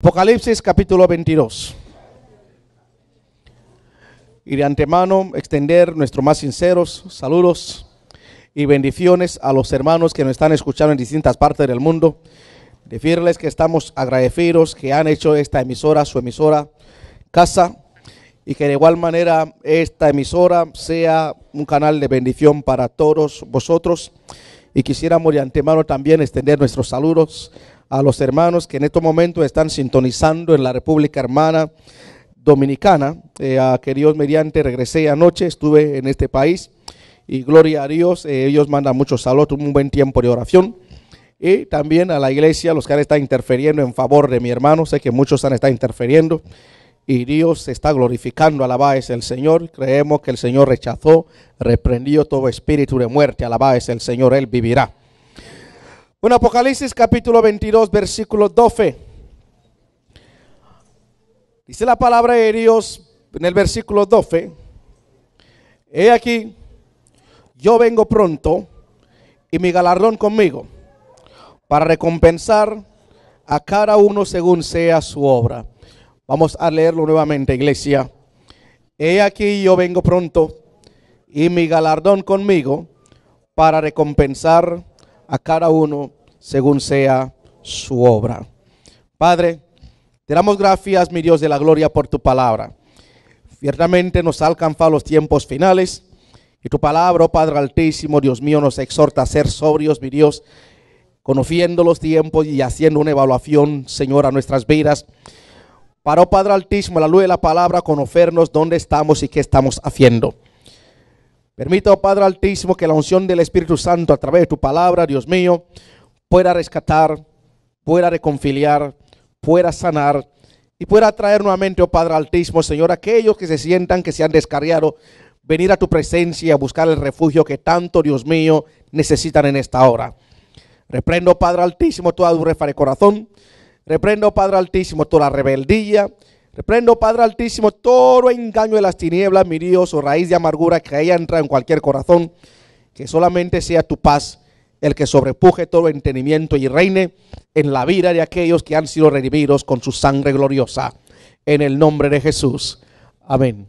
Apocalipsis capítulo 22. Y de antemano extender nuestros más sinceros saludos y bendiciones a los hermanos que nos están escuchando en distintas partes del mundo. Decirles que estamos agradecidos que han hecho esta emisora su emisora casa y que de igual manera esta emisora sea un canal de bendición para todos vosotros. Y quisiéramos de antemano también extender nuestros saludos a los hermanos que en estos momentos están sintonizando en la República Hermana Dominicana, eh, a que Dios mediante regresé anoche, estuve en este país y gloria a Dios, eh, ellos mandan muchos saludos, un buen tiempo de oración. Y también a la iglesia, los que han estado interfiriendo en favor de mi hermano, sé que muchos han estado interfiriendo y Dios está glorificando, alabado el Señor. Creemos que el Señor rechazó, reprendió todo espíritu de muerte, alabado el Señor, Él vivirá. Bueno, Apocalipsis capítulo 22, versículo 12. Dice la palabra de Dios en el versículo 12. He aquí, yo vengo pronto y mi galardón conmigo para recompensar a cada uno según sea su obra. Vamos a leerlo nuevamente, iglesia. He aquí, yo vengo pronto y mi galardón conmigo para recompensar a cada uno según sea su obra. Padre, te damos gracias, mi Dios de la gloria, por tu palabra. Ciertamente nos ha los tiempos finales y tu palabra, oh Padre Altísimo, Dios mío, nos exhorta a ser sobrios, mi Dios, conociendo los tiempos y haciendo una evaluación, Señor, a nuestras vidas. Para, oh Padre Altísimo, a la luz de la palabra, conocernos dónde estamos y qué estamos haciendo. Permito, Padre Altísimo, que la unción del Espíritu Santo a través de tu palabra, Dios mío, pueda rescatar, pueda reconciliar, pueda sanar y pueda traer nuevamente, oh Padre Altísimo, Señor, aquellos que se sientan que se han descarriado, venir a tu presencia y a buscar el refugio que tanto, Dios mío, necesitan en esta hora. Reprendo, Padre Altísimo, toda dureza de corazón. Reprendo, Padre Altísimo, toda rebeldía. Reprendo, Padre Altísimo, todo engaño de las tinieblas, mi Dios, o raíz de amargura que haya entrado en cualquier corazón. Que solamente sea tu paz el que sobrepuje todo entendimiento y reine en la vida de aquellos que han sido redimidos con su sangre gloriosa. En el nombre de Jesús. Amén.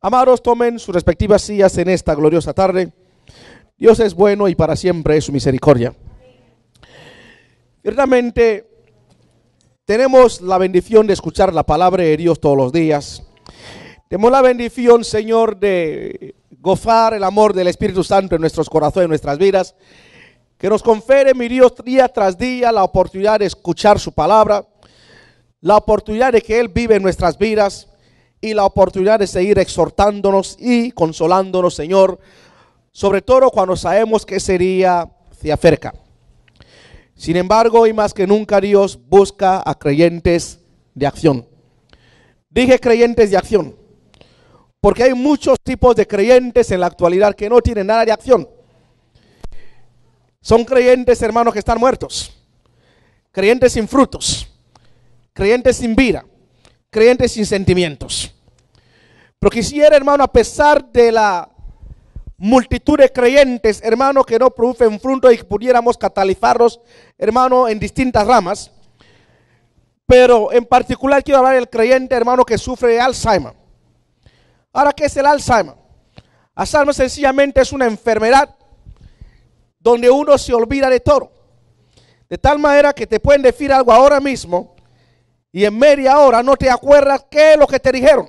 Amados, tomen sus respectivas sillas en esta gloriosa tarde. Dios es bueno y para siempre es su misericordia. Ciertamente tenemos la bendición de escuchar la palabra de Dios todos los días. Tenemos la bendición, Señor, de gozar el amor del Espíritu Santo en nuestros corazones, en nuestras vidas. Que nos confere, mi Dios, día tras día la oportunidad de escuchar su palabra, la oportunidad de que Él vive en nuestras vidas y la oportunidad de seguir exhortándonos y consolándonos, Señor, sobre todo cuando sabemos que sería día se acerca. Sin embargo, hoy más que nunca Dios busca a creyentes de acción. Dije creyentes de acción, porque hay muchos tipos de creyentes en la actualidad que no tienen nada de acción. Son creyentes, hermanos, que están muertos, creyentes sin frutos, creyentes sin vida, creyentes sin sentimientos. Pero quisiera, hermano, a pesar de la multitud de creyentes, hermano, que no producen fruto y que pudiéramos catalizarlos, hermano, en distintas ramas. Pero en particular quiero hablar del creyente, hermano, que sufre de Alzheimer. Ahora, ¿qué es el Alzheimer? Alzheimer sencillamente es una enfermedad donde uno se olvida de todo. De tal manera que te pueden decir algo ahora mismo y en media hora no te acuerdas qué es lo que te dijeron.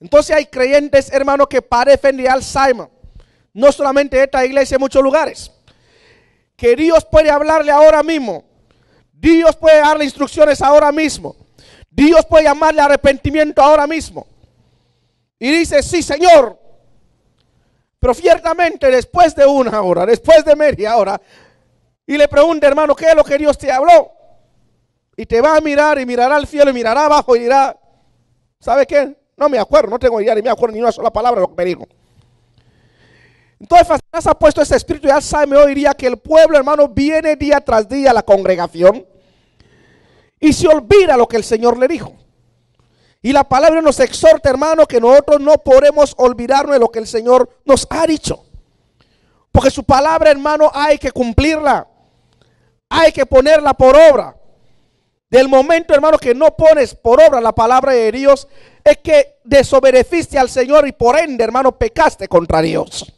Entonces hay creyentes, hermano, que parecen de Alzheimer. No solamente esta iglesia, en muchos lugares. Que Dios puede hablarle ahora mismo. Dios puede darle instrucciones ahora mismo. Dios puede llamarle arrepentimiento ahora mismo. Y dice, sí, Señor. Pero ciertamente después de una hora, después de media hora, y le pregunta, hermano, ¿qué es lo que Dios te habló? Y te va a mirar y mirará al cielo y mirará abajo y dirá, ¿sabe qué? No me acuerdo, no tengo idea, ni me acuerdo ni una sola palabra de lo que me dijo. Entonces, ha puesto ese espíritu Ya sabe, hoy día que el pueblo, hermano, viene día tras día a la congregación y se olvida lo que el Señor le dijo. Y la palabra nos exhorta, hermano, que nosotros no podemos olvidarnos de lo que el Señor nos ha dicho. Porque su palabra, hermano, hay que cumplirla. Hay que ponerla por obra. Del momento, hermano, que no pones por obra la palabra de Dios, es que desobedeciste al Señor y por ende, hermano, pecaste contra Dios.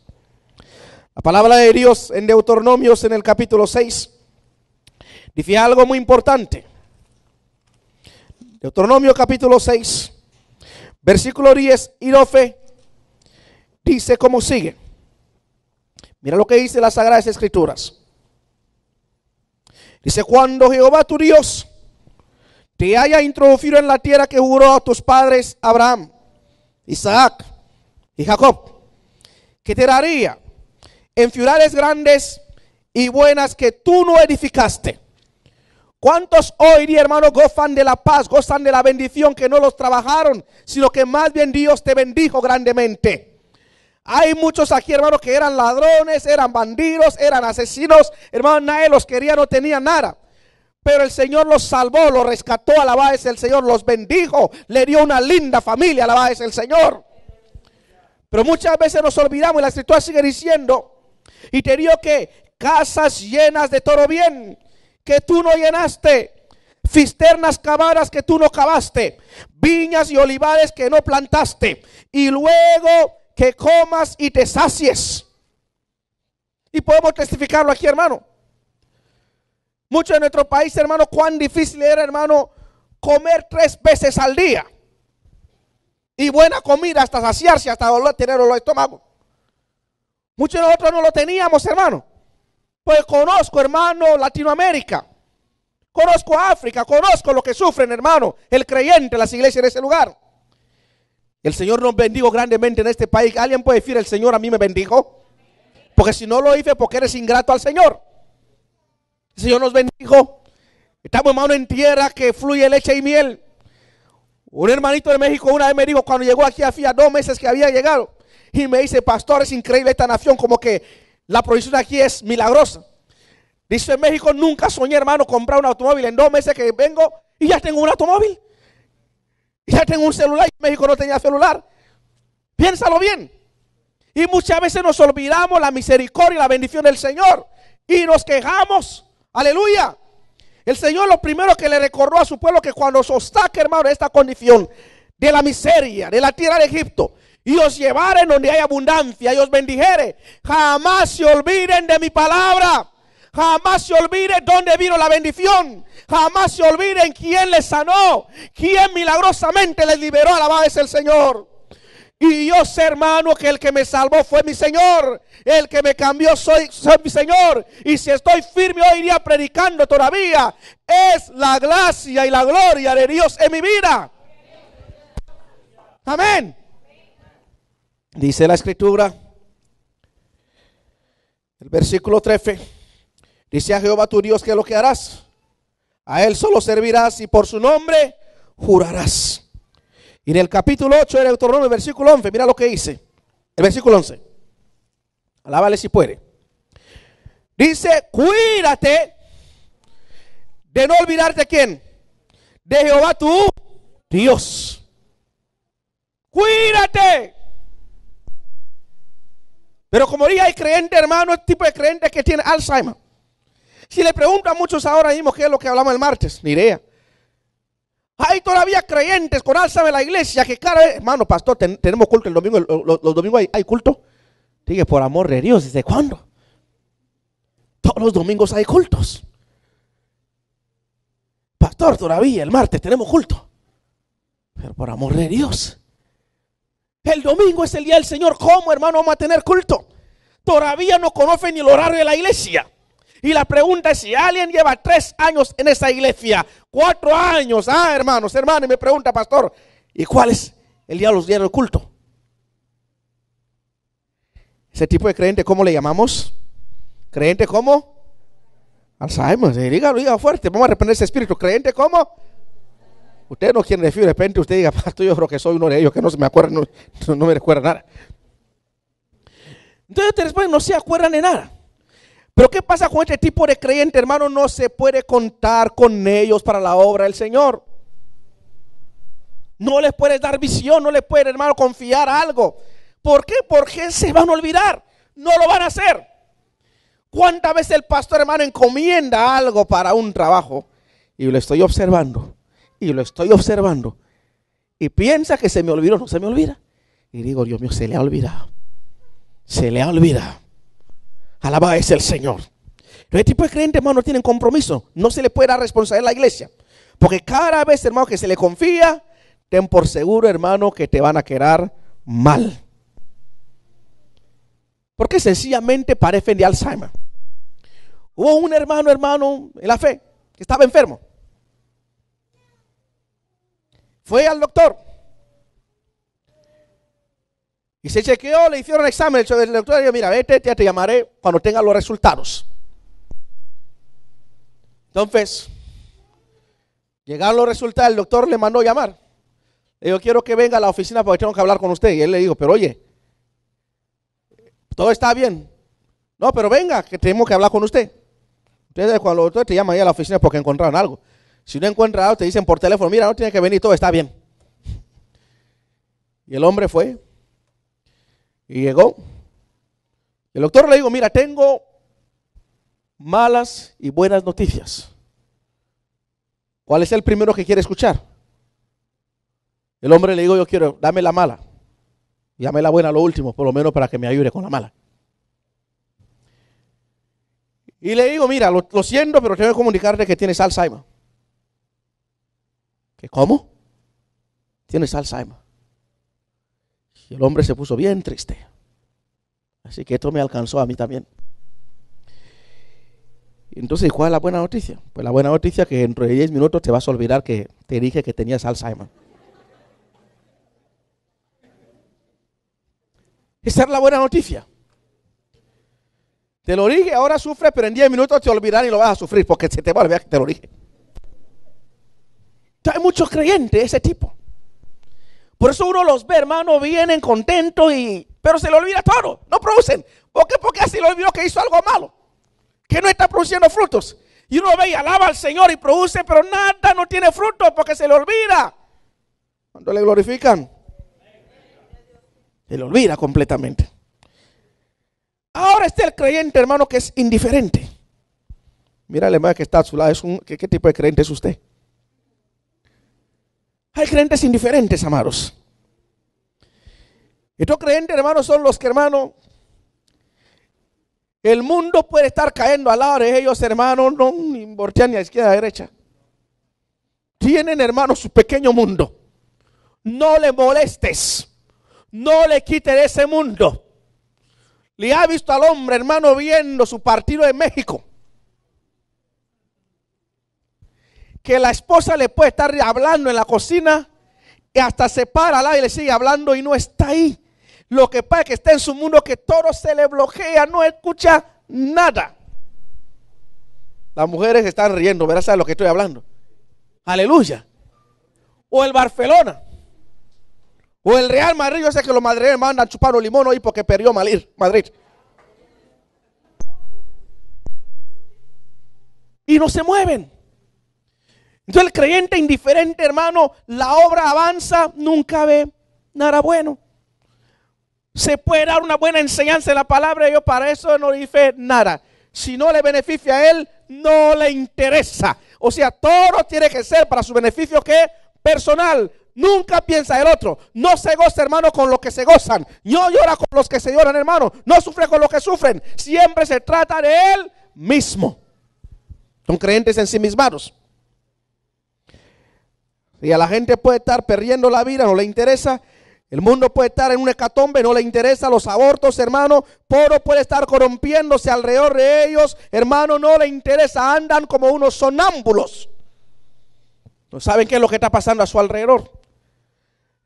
La palabra de Dios en Deuteronomios en el capítulo 6 dice algo muy importante. Deuteronomio capítulo 6, versículo 10 y fe, dice como sigue. Mira lo que dice las Sagradas Escrituras. Dice, cuando Jehová tu Dios te haya introducido en la tierra que juró a tus padres Abraham, Isaac y Jacob, que te daría en ciudades grandes y buenas que tú no edificaste. ¿Cuántos hoy día, hermano, gozan de la paz, gozan de la bendición que no los trabajaron, sino que más bien Dios te bendijo grandemente? Hay muchos aquí, hermanos, que eran ladrones, eran bandidos, eran asesinos. Hermano, nadie los quería, no tenía nada. Pero el Señor los salvó, los rescató, alabado es el Señor, los bendijo, le dio una linda familia, alabado es el Señor. Pero muchas veces nos olvidamos y la escritura sigue diciendo, y te dio que casas llenas de todo bien, que tú no llenaste, cisternas cavadas que tú no cavaste, viñas y olivares que no plantaste, y luego que comas y te sacies. Y podemos testificarlo aquí, hermano. Mucho de nuestro país, hermano, cuán difícil era, hermano, comer tres veces al día. Y buena comida hasta saciarse, hasta dolor, tener el estómago. Muchos de nosotros no lo teníamos, hermano. Pues conozco, hermano, Latinoamérica. Conozco África, conozco lo que sufren, hermano, el creyente, las iglesias en ese lugar. El Señor nos bendijo grandemente en este país. ¿Alguien puede decir, el Señor a mí me bendijo? Porque si no lo hice, porque eres ingrato al Señor. El Señor nos bendijo. Estamos, hermano, en tierra que fluye leche y miel. Un hermanito de México una vez me dijo, cuando llegó aquí hacía dos meses que había llegado, y me dice, pastor, es increíble esta nación, como que la provisión aquí es milagrosa. Dice, en México nunca soñé, hermano, comprar un automóvil. En dos meses que vengo y ya tengo un automóvil. Y ya tengo un celular. y México no tenía celular. Piénsalo bien. Y muchas veces nos olvidamos la misericordia y la bendición del Señor. Y nos quejamos. Aleluya. El Señor lo primero que le recordó a su pueblo que cuando os saque hermano, de esta condición, de la miseria, de la tierra de Egipto, y os llevare donde hay abundancia y os bendijere, jamás se olviden de mi palabra. Jamás se olviden dónde vino la bendición. Jamás se olviden quién les sanó, quién milagrosamente les liberó. Alabado es el Señor. Y yo sé, hermano, que el que me salvó fue mi Señor. El que me cambió soy, soy mi Señor. Y si estoy firme hoy día predicando todavía, es la gracia y la gloria de Dios en mi vida. Amén. Dice la escritura, el versículo 13, dice a Jehová tu Dios que lo que harás. A él solo servirás y por su nombre jurarás. Y en el capítulo 8 de el versículo 11, mira lo que dice. El versículo 11. Alábale si puede. Dice, cuídate de no olvidarte quién. De Jehová tu Dios. Cuídate. Pero como dije, hay creyente, hermano, el tipo de creyente que tiene Alzheimer. Si le preguntan muchos ahora mismo qué es lo que hablamos el martes, ni hay todavía creyentes con alza de la iglesia que cada hermano, pastor, tenemos culto el domingo, los, domingos hay, culto. Dije, por amor de Dios, ¿desde cuándo? Todos los domingos hay cultos. Pastor, todavía el martes tenemos culto. Pero por amor de Dios. El domingo es el día del Señor. ¿Cómo, hermano, vamos a tener culto? Todavía no conocen ni el horario de la iglesia. Y la pregunta es si alguien lleva tres años en esa iglesia, cuatro años, ah, hermanos, hermanos, me pregunta, pastor, ¿y cuál es el día de los días del culto? Ese tipo de creyente, ¿cómo le llamamos? ¿Creyente cómo? Alzheimer, dígalo, dígalo fuerte, vamos a reprender ese espíritu. ¿Creyente cómo? Usted no quiere decir, de repente usted diga, pastor, yo creo que soy uno de ellos, que no se me acuerda, no, me recuerda nada. Entonces después este no se acuerdan de nada. Pero ¿qué pasa con este tipo de creyente, hermano? No se puede contar con ellos para la obra del Señor. No les puedes dar visión, no les puede, hermano, confiar algo. ¿Por qué? Porque se van a olvidar. No lo van a hacer. ¿Cuántas veces el pastor, hermano, encomienda algo para un trabajo? Y lo estoy observando. Y lo estoy observando. Y piensa que se me olvidó. No se me olvida. Y digo, Dios mío, se le ha olvidado. Se le ha olvidado. Alaba es el Señor. Pero Los este tipo de creyentes, hermano, tienen compromiso. No se le puede dar responsabilidad a la iglesia. Porque cada vez, hermano, que se le confía, ten por seguro, hermano, que te van a quedar mal. Porque sencillamente parecen de Alzheimer. Hubo un hermano, hermano, en la fe, que estaba enfermo. Fue al doctor. Y se chequeó, le hicieron el examen, el doctor dijo, mira, vete, ya te llamaré cuando tenga los resultados. Entonces, llegaron los resultados, el doctor le mandó llamar. Le dijo, quiero que venga a la oficina porque tengo que hablar con usted. Y él le dijo, pero oye, todo está bien. No, pero venga, que tenemos que hablar con usted. Entonces, cuando el doctor te llaman ahí a la oficina porque encontraron algo. Si no encuentran algo, te dicen por teléfono, mira, no tiene que venir, todo está bien. Y el hombre fue, y llegó. El doctor le dijo, mira, tengo malas y buenas noticias. ¿Cuál es el primero que quiere escuchar? El hombre le dijo, yo quiero, dame la mala. Y dame la buena lo último, por lo menos para que me ayude con la mala. Y le digo, mira, lo, siento, pero tengo que comunicarte que tienes Alzheimer. ¿Qué cómo? Tienes Alzheimer. Y el hombre se puso bien triste. Así que esto me alcanzó a mí también. Entonces, ¿cuál es la buena noticia? Pues la buena noticia es que dentro de 10 minutos te vas a olvidar que te dije que tenías Alzheimer. Esa es la buena noticia. Te lo dije, ahora sufres, pero en 10 minutos te olvidarán y lo vas a sufrir porque se te va a olvidar que te lo dije. hay muchos creyentes ese tipo por eso uno los ve, hermano, vienen contentos y pero se le olvida todo, no producen. ¿Por qué? Porque así lo olvidó que hizo algo malo, que no está produciendo frutos. Y uno ve y alaba al Señor y produce, pero nada no tiene fruto porque se le olvida. Cuando le glorifican, se le olvida completamente. Ahora está el creyente, hermano, que es indiferente. Mira hermano que está a su lado, es un, ¿qué tipo de creyente es usted? Hay creyentes indiferentes, amados. Estos creyentes, hermanos, son los que, hermano, el mundo puede estar cayendo al lado de ellos, hermanos, no importa ni a izquierda ni a derecha. Tienen, hermanos, su pequeño mundo. No le molestes. No le quites ese mundo. Le ha visto al hombre, hermano, viendo su partido en México. que la esposa le puede estar hablando en la cocina y hasta se para al y le sigue hablando y no está ahí. Lo que pasa es que está en su mundo que todo se le bloquea, no escucha nada. Las mujeres están riendo, verás lo que estoy hablando. Aleluya. O el Barcelona. O el Real Madrid, yo sé que los madrileños mandan chupar un limón hoy porque perdió Madrid. Y no se mueven. Entonces el creyente indiferente, hermano, la obra avanza, nunca ve nada bueno. Se puede dar una buena enseñanza En la palabra, yo para eso no le nada. Si no le beneficia a él, no le interesa. O sea, todo tiene que ser para su beneficio que personal. Nunca piensa el otro. No se goza, hermano, con los que se gozan. No llora con los que se lloran, hermano. No sufre con los que sufren. Siempre se trata de él mismo. Son creyentes en Sí mismos. Y a la gente puede estar perdiendo la vida, no le interesa. El mundo puede estar en un hecatombe, no le interesa. Los abortos, hermano, poro puede estar corrompiéndose alrededor de ellos, hermano, no le interesa. Andan como unos sonámbulos. No saben qué es lo que está pasando a su alrededor.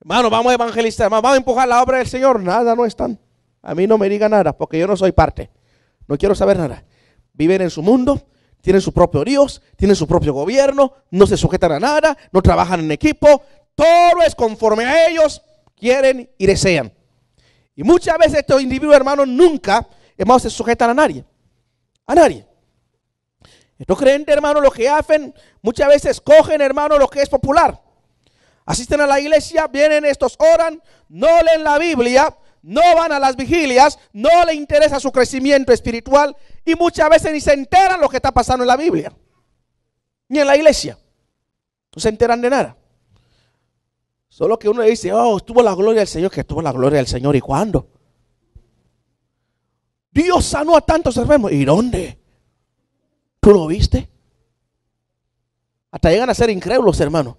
Hermano, vamos a evangelizar, hermano, vamos a empujar la obra del Señor. Nada, no están. A mí no me digan nada, porque yo no soy parte. No quiero saber nada. Viven en su mundo, tienen su propio Dios, tienen su propio gobierno, no se sujetan a nada, no trabajan en equipo, todo es conforme a ellos quieren y desean. Y muchas veces estos individuos, hermanos, nunca, hermanos, se sujetan a nadie. A nadie. Estos creyentes, hermanos, lo que hacen, muchas veces cogen, hermanos, lo que es popular. Asisten a la iglesia, vienen estos, oran, no leen la Biblia, no van a las vigilias, no le interesa su crecimiento espiritual y muchas veces ni se enteran lo que está pasando en la Biblia, ni en la iglesia. No se enteran de nada. Solo que uno dice, oh, estuvo la gloria del Señor, que estuvo la gloria del Señor. ¿Y cuándo? Dios sanó a tantos hermanos ¿Y dónde? ¿Tú lo viste? Hasta llegan a ser incrédulos, hermanos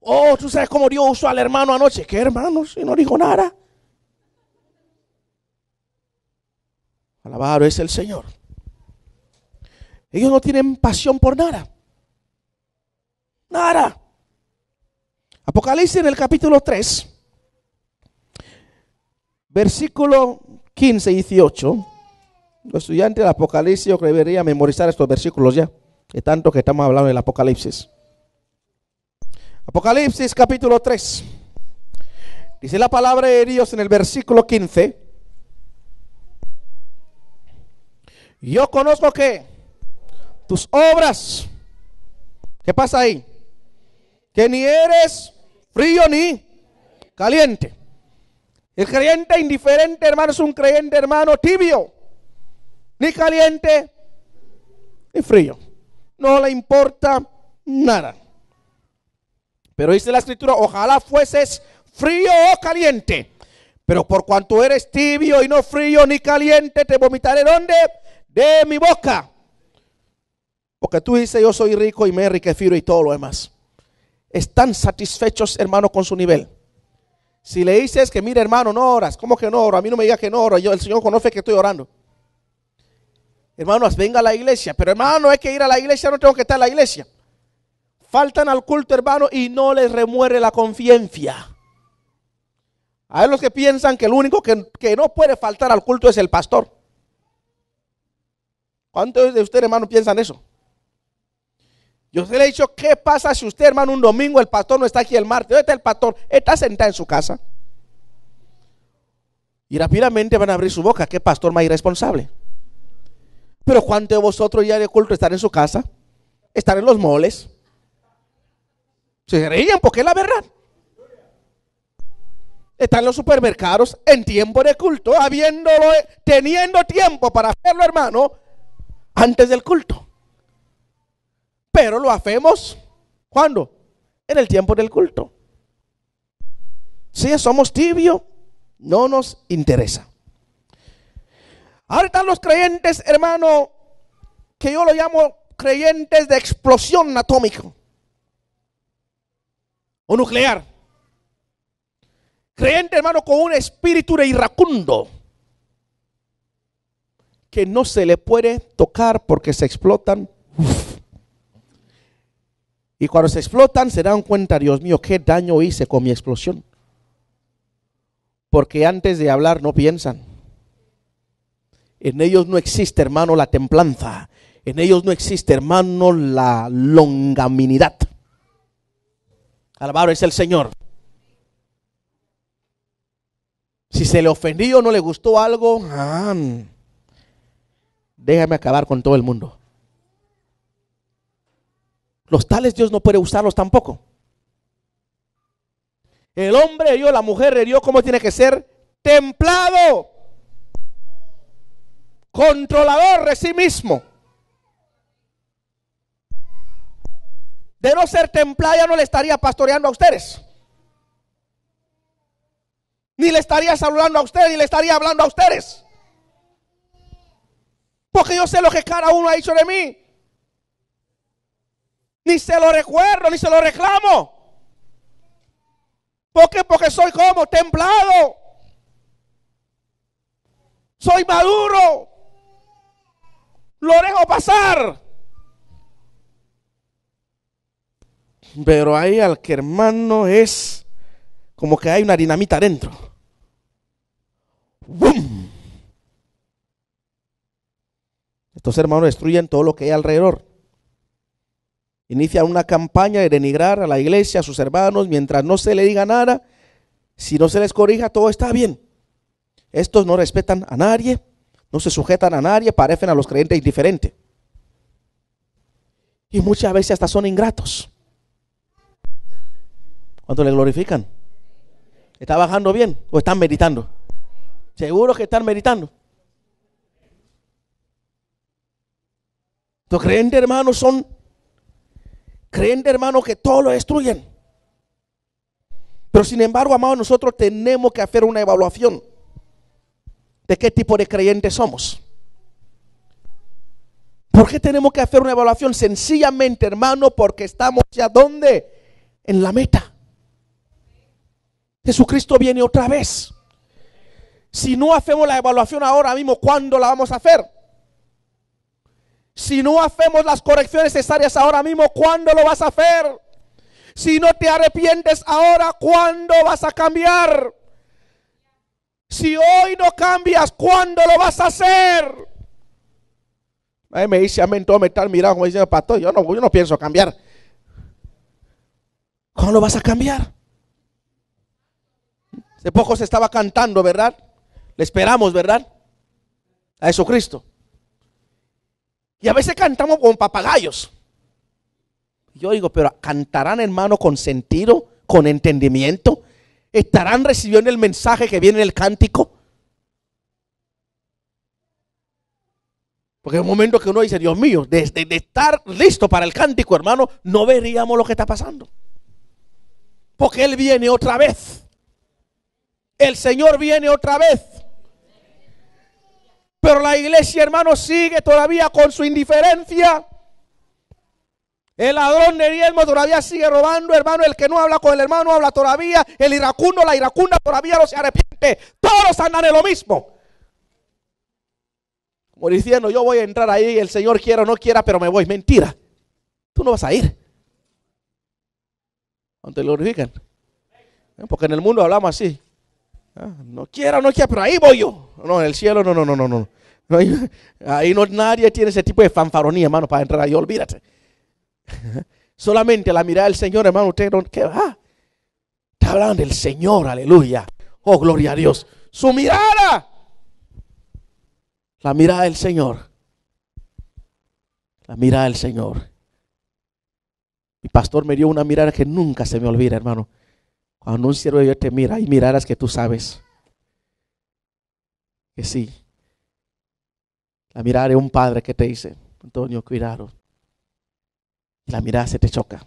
Oh, tú sabes cómo Dios usó al hermano anoche. ¿Qué hermano? Si no dijo nada. Alabado es el Señor. Ellos no tienen pasión por nada. Nada. Apocalipsis en el capítulo 3, versículo 15 y 18. Los estudiantes del Apocalipsis yo memorizar estos versículos ya, de tanto que estamos hablando del Apocalipsis. Apocalipsis capítulo 3. Dice la palabra de Dios en el versículo 15. Yo conozco que tus obras, ¿qué pasa ahí? Que ni eres frío ni caliente. El creyente indiferente, hermano, es un creyente, hermano, tibio. Ni caliente, ni frío. No le importa nada. Pero dice la escritura, ojalá fueses frío o caliente. Pero por cuanto eres tibio y no frío ni caliente, te vomitaré donde? de mi boca. Porque tú dices, yo soy rico y me enriquecido y todo lo demás. Están satisfechos, hermano, con su nivel. Si le dices que, mira, hermano, no oras, ¿cómo que no oro? A mí no me digas que no oro, yo, el Señor conoce que estoy orando. Hermanos, venga a la iglesia. Pero hermano, hay que ir a la iglesia, no tengo que estar en la iglesia. Faltan al culto, hermano, y no les remuere la confianza. Hay los que piensan que el único que no puede faltar al culto es el pastor. ¿Cuántos de ustedes, hermano, piensan eso? Yo se le he dicho, ¿qué pasa si usted, hermano, un domingo el pastor no está aquí el martes? ¿Dónde está el pastor? Está sentado en su casa. Y rápidamente van a abrir su boca. ¿Qué pastor más irresponsable? Pero ¿cuántos de vosotros ya de culto están en su casa? Están en los moles. Se reían porque es la verdad. Están en los supermercados en tiempo de culto, habiéndolo, teniendo tiempo para hacerlo, hermano antes del culto. Pero lo hacemos cuando? En el tiempo del culto. Si somos tibios, no nos interesa. Ahora están los creyentes, hermano, que yo lo llamo creyentes de explosión atómica o nuclear. Creyente, hermano, con un espíritu de irracundo que no se le puede tocar porque se explotan. Y cuando se explotan se dan cuenta, Dios mío, qué daño hice con mi explosión. Porque antes de hablar no piensan. En ellos no existe, hermano, la templanza. En ellos no existe, hermano, la longaminidad. Alabado es el Señor. Si se le ofendió, o no le gustó algo, ah, déjame acabar con todo el mundo. Los tales Dios no puede usarlos tampoco. El hombre herió, la mujer herió, ¿cómo tiene que ser? Templado, controlador de sí mismo. De no ser templado ya no le estaría pastoreando a ustedes. Ni le estaría saludando a ustedes, ni le estaría hablando a ustedes. Porque yo sé lo que cada uno ha hecho de mí. Ni se lo recuerdo, ni se lo reclamo. ¿Por qué? Porque soy como templado. Soy maduro. Lo dejo pasar. Pero ahí al que hermano es como que hay una dinamita adentro. ¡Bum! Estos hermanos destruyen todo lo que hay alrededor. Inician una campaña de denigrar a la iglesia, a sus hermanos, mientras no se le diga nada, si no se les corrija, todo está bien. Estos no respetan a nadie, no se sujetan a nadie, parecen a los creyentes indiferentes. Y muchas veces hasta son ingratos. ¿Cuánto le glorifican? ¿Está bajando bien o están meditando? Seguro que están meditando. Los creyentes hermanos son creyentes hermanos que todo lo destruyen. Pero sin embargo, amados, nosotros tenemos que hacer una evaluación de qué tipo de creyentes somos. ¿Por qué tenemos que hacer una evaluación? Sencillamente, hermano, porque estamos ya donde? En la meta. Jesucristo viene otra vez. Si no hacemos la evaluación ahora mismo, ¿cuándo la vamos a hacer? Si no hacemos las correcciones necesarias ahora mismo, ¿cuándo lo vas a hacer? Si no te arrepientes ahora, ¿cuándo vas a cambiar? Si hoy no cambias, ¿cuándo lo vas a hacer? me dice amén, todo me está mirando como pastor, yo no, yo no pienso cambiar. ¿Cuándo lo vas a cambiar? De poco se estaba cantando, ¿verdad? Le esperamos, ¿verdad? A Jesucristo. Y a veces cantamos con papagayos. Yo digo, pero cantarán hermano con sentido, con entendimiento. Estarán recibiendo el mensaje que viene en el cántico. Porque es un momento que uno dice, Dios mío, desde de estar listo para el cántico, hermano, no veríamos lo que está pasando. Porque Él viene otra vez. El Señor viene otra vez. Pero la iglesia, hermano, sigue todavía con su indiferencia. El ladrón de diezmo todavía sigue robando, hermano. El que no habla con el hermano habla todavía. El iracundo, la iracunda todavía no se arrepiente. Todos andan en lo mismo. Como diciendo, yo voy a entrar ahí, el Señor quiera o no quiera, pero me voy. Mentira. Tú no vas a ir. No lo glorifican. ¿Eh? Porque en el mundo hablamos así. Ah, no quiero, no quiero, pero ahí voy yo. No, en el cielo, no, no, no, no, no. ahí no, nadie tiene ese tipo de fanfaronía, hermano, para entrar ahí, olvídate. Solamente la mirada del Señor, hermano, usted ¿qué va? Está hablando del Señor, aleluya. Oh, gloria a Dios. Su mirada. La mirada del Señor. La mirada del Señor. Mi pastor me dio una mirada que nunca se me olvida, hermano. Cuando un de Dios te mira, hay miradas que tú sabes que sí. La mirada de un padre que te dice, Antonio, cuidado. la mirada se te choca.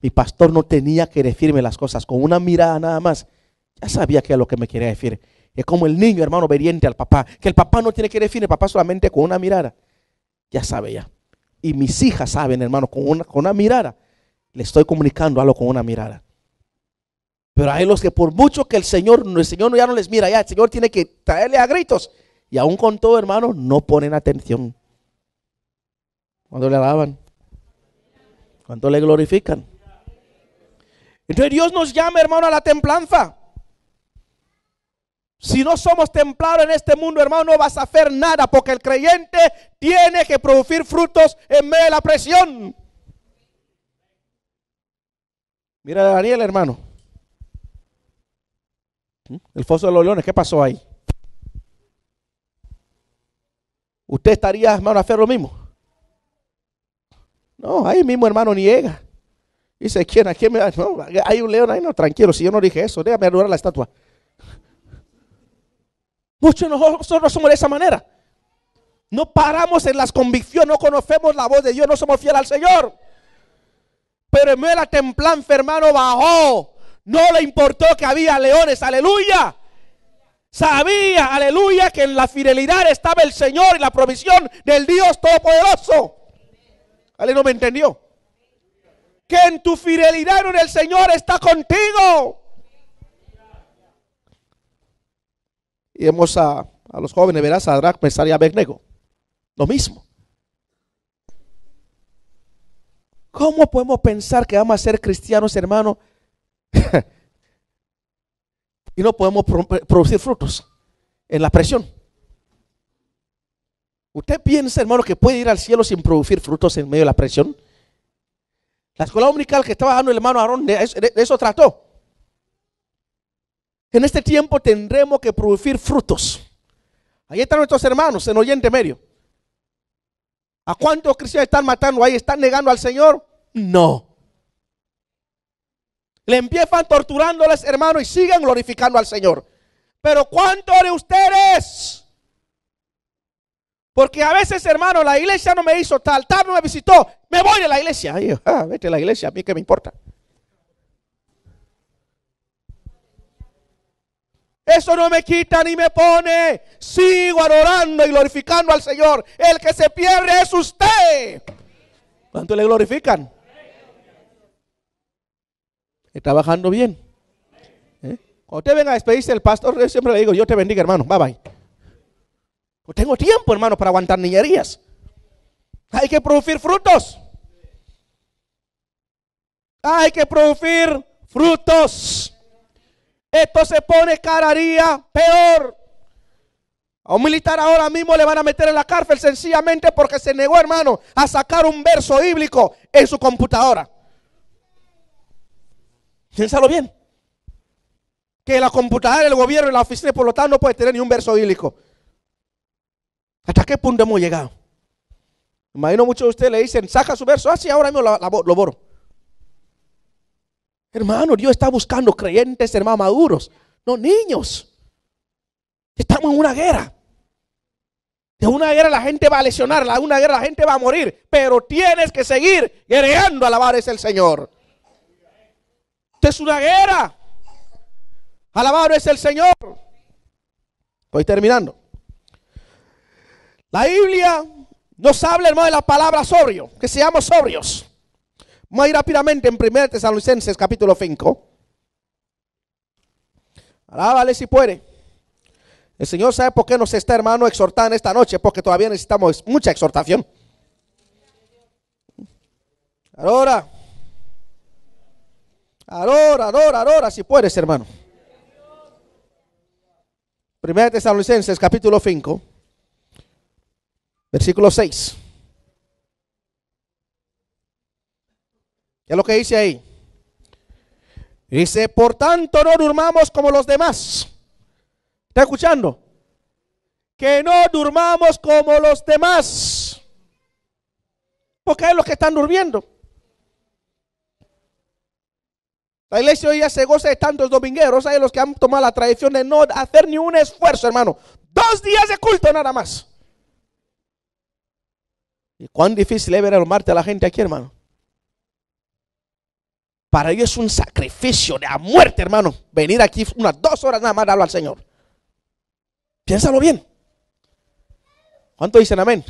Mi pastor no tenía que decirme las cosas. Con una mirada nada más, ya sabía que era lo que me quería decir. Es como el niño, hermano, obediente al papá. Que el papá no tiene que decir, el papá solamente con una mirada. Ya sabe ya. Y mis hijas saben, hermano, con una, con una mirada. Le estoy comunicando algo con una mirada. Pero hay los que por mucho que el Señor, el Señor ya no les mira, ya el Señor tiene que traerle a gritos. Y aún con todo, hermano, no ponen atención. Cuando le alaban? cuando le glorifican? Entonces Dios nos llama, hermano, a la templanza. Si no somos templados en este mundo, hermano, no vas a hacer nada, porque el creyente tiene que producir frutos en medio de la presión. Mira a Daniel, hermano. El foso de los leones, ¿qué pasó ahí? ¿Usted estaría, hermano, a hacer lo mismo? No, ahí mismo, hermano, niega. Dice, ¿quién? ¿A quién me da? hay un león ahí, no, tranquilo, si yo no dije eso, déjame adorar la estatua. Muchos de nosotros somos de esa manera. No paramos en las convicciones, no conocemos la voz de Dios, no somos fieles al Señor. Pero en medio la templanza, hermano, bajó no le importó que había leones, aleluya. Sabía, aleluya, que en la fidelidad estaba el Señor y la provisión del Dios Todopoderoso. Ale no me entendió. Que en tu fidelidad en el Señor está contigo. Y hemos a, los jóvenes, verás, a pensaría Mesar y Lo mismo. ¿Cómo podemos pensar que vamos a ser cristianos, hermano, y no podemos eh, producir frutos en la presión. ¿Usted piensa, hermano, que puede ir al cielo sin producir frutos en medio de la presión? La escuela única que estaba dando el hermano Aarón, de eso, de eso trató. En este tiempo tendremos que producir frutos. Ahí están nuestros hermanos en Oriente Medio. ¿A cuántos cristianos están matando ahí? ¿Están negando al Señor? No. Le empiezan torturándoles, hermanos y siguen glorificando al Señor. Pero ¿cuánto de ustedes? Porque a veces, hermano, la iglesia no me hizo tal, tal no me visitó. Me voy de la iglesia. Ah, vete a la iglesia, a mí que me importa. Eso no me quita ni me pone. Sigo adorando y glorificando al Señor. El que se pierde es usted. ¿Cuánto le glorifican? trabajando bien. ¿Eh? Cuando te venga a despedirse el pastor, yo siempre le digo, yo te bendiga, hermano. Bye bye. tengo tiempo, hermano, para aguantar niñerías. Hay que producir frutos. Hay que producir frutos. Esto se pone cada peor. A un militar ahora mismo le van a meter en la cárcel sencillamente porque se negó, hermano, a sacar un verso bíblico en su computadora. Piénsalo bien. Que la computadora, el gobierno y la oficina, por lo tanto, no puede tener ni un verso bíblico. ¿Hasta qué punto hemos llegado? Imagino muchos de ustedes le dicen, saca su verso, así ah, ahora mismo lo, borro. Hermano, Dios está buscando creyentes, hermanos maduros, no niños. Estamos en una guerra. De una guerra la gente va a lesionar, de una guerra la gente va a morir, pero tienes que seguir guerreando, alabar es el Señor. Esto es una guerra. Alabado es el Señor. Voy terminando. La Biblia nos habla, hermano, de la palabra sobrio, que seamos sobrios. Vamos a ir rápidamente en 1 Tesalonicenses capítulo 5. Alábale si puede. El Señor sabe por qué nos está, hermano, exhortando esta noche, porque todavía necesitamos mucha exhortación. Ahora, Adora, adora, adora si puedes, hermano. Primera Tesalonicenses, capítulo 5, versículo 6. ¿Qué es lo que dice ahí? Dice, por tanto no durmamos como los demás. ¿Está escuchando? Que no durmamos como los demás. Porque hay los que están durmiendo. La iglesia hoy ya se goza de tantos domingueros, hay los que han tomado la tradición de no hacer ni un esfuerzo, hermano. Dos días de culto nada más. ¿Y cuán difícil es ver marte a la gente aquí, hermano? Para ellos es un sacrificio de la muerte, hermano. Venir aquí unas dos horas nada más a hablar al Señor. Piénsalo bien. ¿Cuánto dicen amén?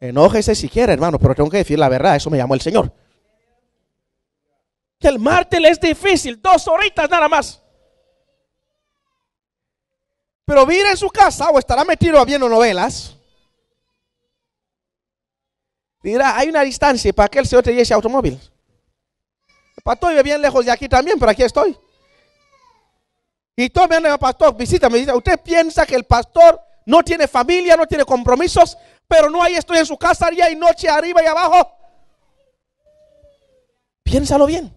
Enójese si quiere, hermano, pero tengo que decir la verdad. Eso me llamó el Señor el martes es difícil, dos horitas nada más. Pero viene en su casa o estará metido viendo novelas. Dirá, hay una distancia para que el Señor te lleve ese automóvil. Pastor, vive bien lejos de aquí también, pero aquí estoy. Y todo me el pastor, visita. dice, Usted piensa que el pastor no tiene familia, no tiene compromisos, pero no ahí estoy en su casa y y noche, arriba y abajo. Piénsalo bien.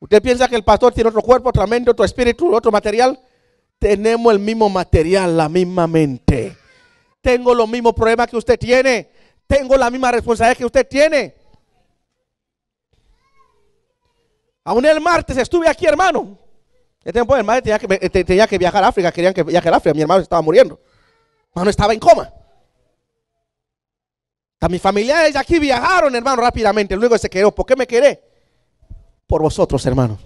Usted piensa que el pastor tiene otro cuerpo, otra mente, otro espíritu, otro material. Tenemos el mismo material, la misma mente. Tengo los mismos problemas que usted tiene. Tengo la misma responsabilidad que usted tiene. Aún el martes estuve aquí, hermano. Este el tiempo este, tenía que, viajar a África. Querían que viajara a África. Mi hermano estaba muriendo. Hermano estaba en coma. A mis familiares aquí viajaron, hermano, rápidamente. Luego se quedó. ¿Por qué me quedé? por vosotros, hermanos.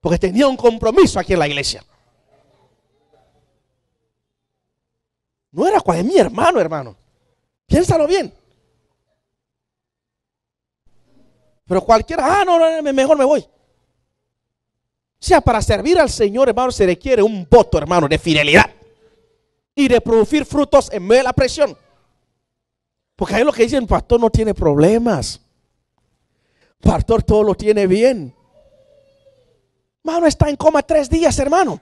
Porque tenía un compromiso aquí en la iglesia. No era cual mi hermano, hermano. Piénsalo bien. Pero cualquiera, ah, no, no, mejor me voy. O sea, para servir al Señor, hermano, se requiere un voto, hermano, de fidelidad. Y de producir frutos en medio de la presión. Porque ahí lo que dicen, pastor, no tiene problemas. Pastor, todo lo tiene bien. Mano está en coma tres días, hermano.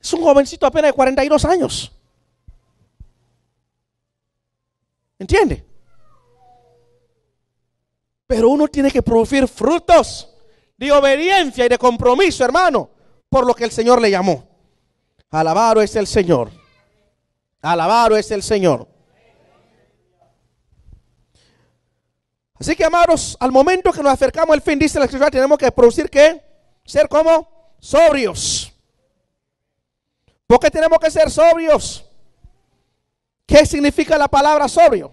Es un jovencito apenas de 42 años. ¿Entiende? Pero uno tiene que producir frutos de obediencia y de compromiso, hermano, por lo que el Señor le llamó. Alabado es el Señor. Alabado es el Señor. Así que, amados, al momento que nos acercamos al fin, dice la escritura, tenemos que producir que ser como sobrios. ¿Por qué tenemos que ser sobrios? ¿Qué significa la palabra sobrio?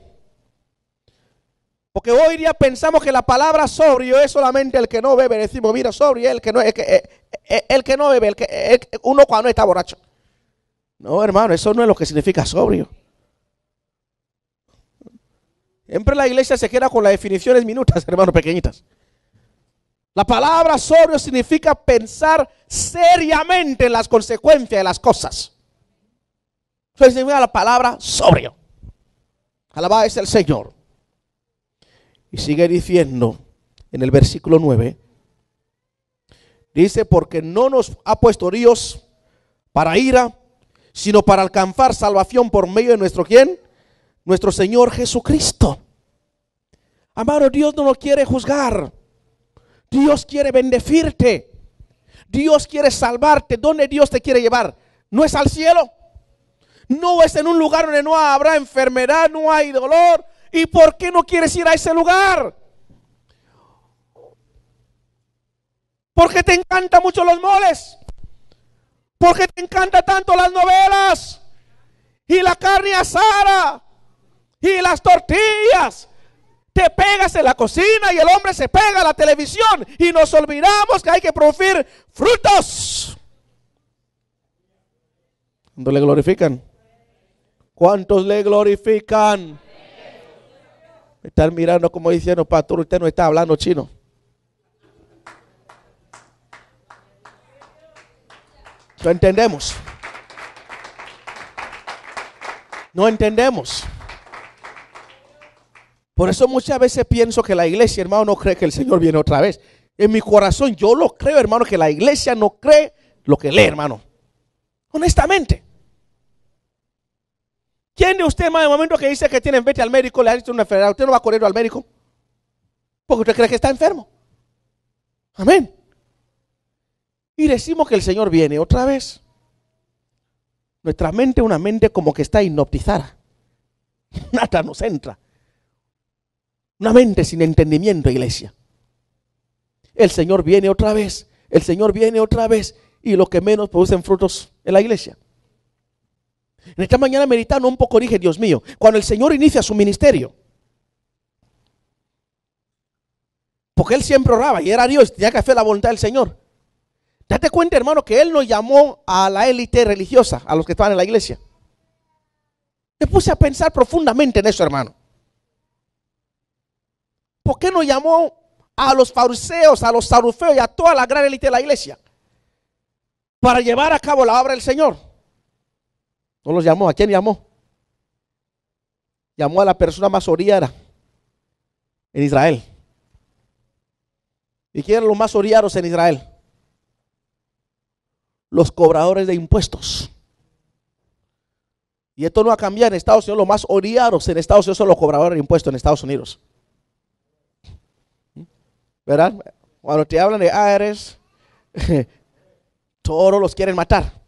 Porque hoy día pensamos que la palabra sobrio es solamente el que no bebe. Decimos, mira, sobrio es el que no, eh, eh, que, no bebe, el que, eh, uno cuando está borracho. No, hermano, eso no es lo que significa sobrio. Siempre la iglesia se queda con las definiciones minutas, hermanos pequeñitas. La palabra sobrio significa pensar seriamente en las consecuencias de las cosas. significa la palabra sobrio. Alabado es el Señor. Y sigue diciendo en el versículo 9. Dice, porque no nos ha puesto Dios para ira, sino para alcanzar salvación por medio de nuestro quién? nuestro Señor Jesucristo. Amado, Dios no lo quiere juzgar. Dios quiere bendecirte. Dios quiere salvarte. ¿Dónde Dios te quiere llevar? No es al cielo. No es en un lugar donde no habrá enfermedad, no hay dolor. ¿Y por qué no quieres ir a ese lugar? Porque te encantan mucho los moles. Porque te encantan tanto las novelas. Y la carne asada y las tortillas. Te pegas en la cocina y el hombre se pega a la televisión y nos olvidamos que hay que producir frutos. ¿Cuántos le glorifican? ¿Cuántos le glorifican? están mirando como diciendo, pastor, usted no está hablando chino. No entendemos. No entendemos. Por eso muchas veces pienso que la iglesia, hermano, no cree que el Señor viene otra vez. En mi corazón yo lo creo, hermano, que la iglesia no cree lo que lee, hermano. Honestamente. ¿Quién de usted, hermano, en el momento que dice que tiene vete al médico, le ha dicho una enfermedad, usted no va a correr al médico? Porque usted cree que está enfermo. Amén. Y decimos que el Señor viene otra vez. Nuestra mente, una mente como que está hipnotizada. Nada nos entra. Una mente sin entendimiento, iglesia. El Señor viene otra vez, el Señor viene otra vez y lo que menos producen frutos en la iglesia. En esta mañana meditando un poco dije, Dios mío, cuando el Señor inicia su ministerio, porque Él siempre oraba y era Dios, tenía que hacer la voluntad del Señor. Date cuenta, hermano, que Él no llamó a la élite religiosa, a los que estaban en la iglesia. Te puse a pensar profundamente en eso, hermano. ¿Por qué no llamó a los fariseos, a los sarufeos y a toda la gran élite de la iglesia para llevar a cabo la obra del Señor? No los llamó. ¿A quién llamó? Llamó a la persona más oriada en Israel. ¿Y quién eran los más oriados en Israel? Los cobradores de impuestos. Y esto no ha cambiado en Estados Unidos. Los más oriados en Estados Unidos son los cobradores de impuestos en Estados Unidos. ¿verdad? Cuando te hablan de Ares, ah, todos los quieren matar.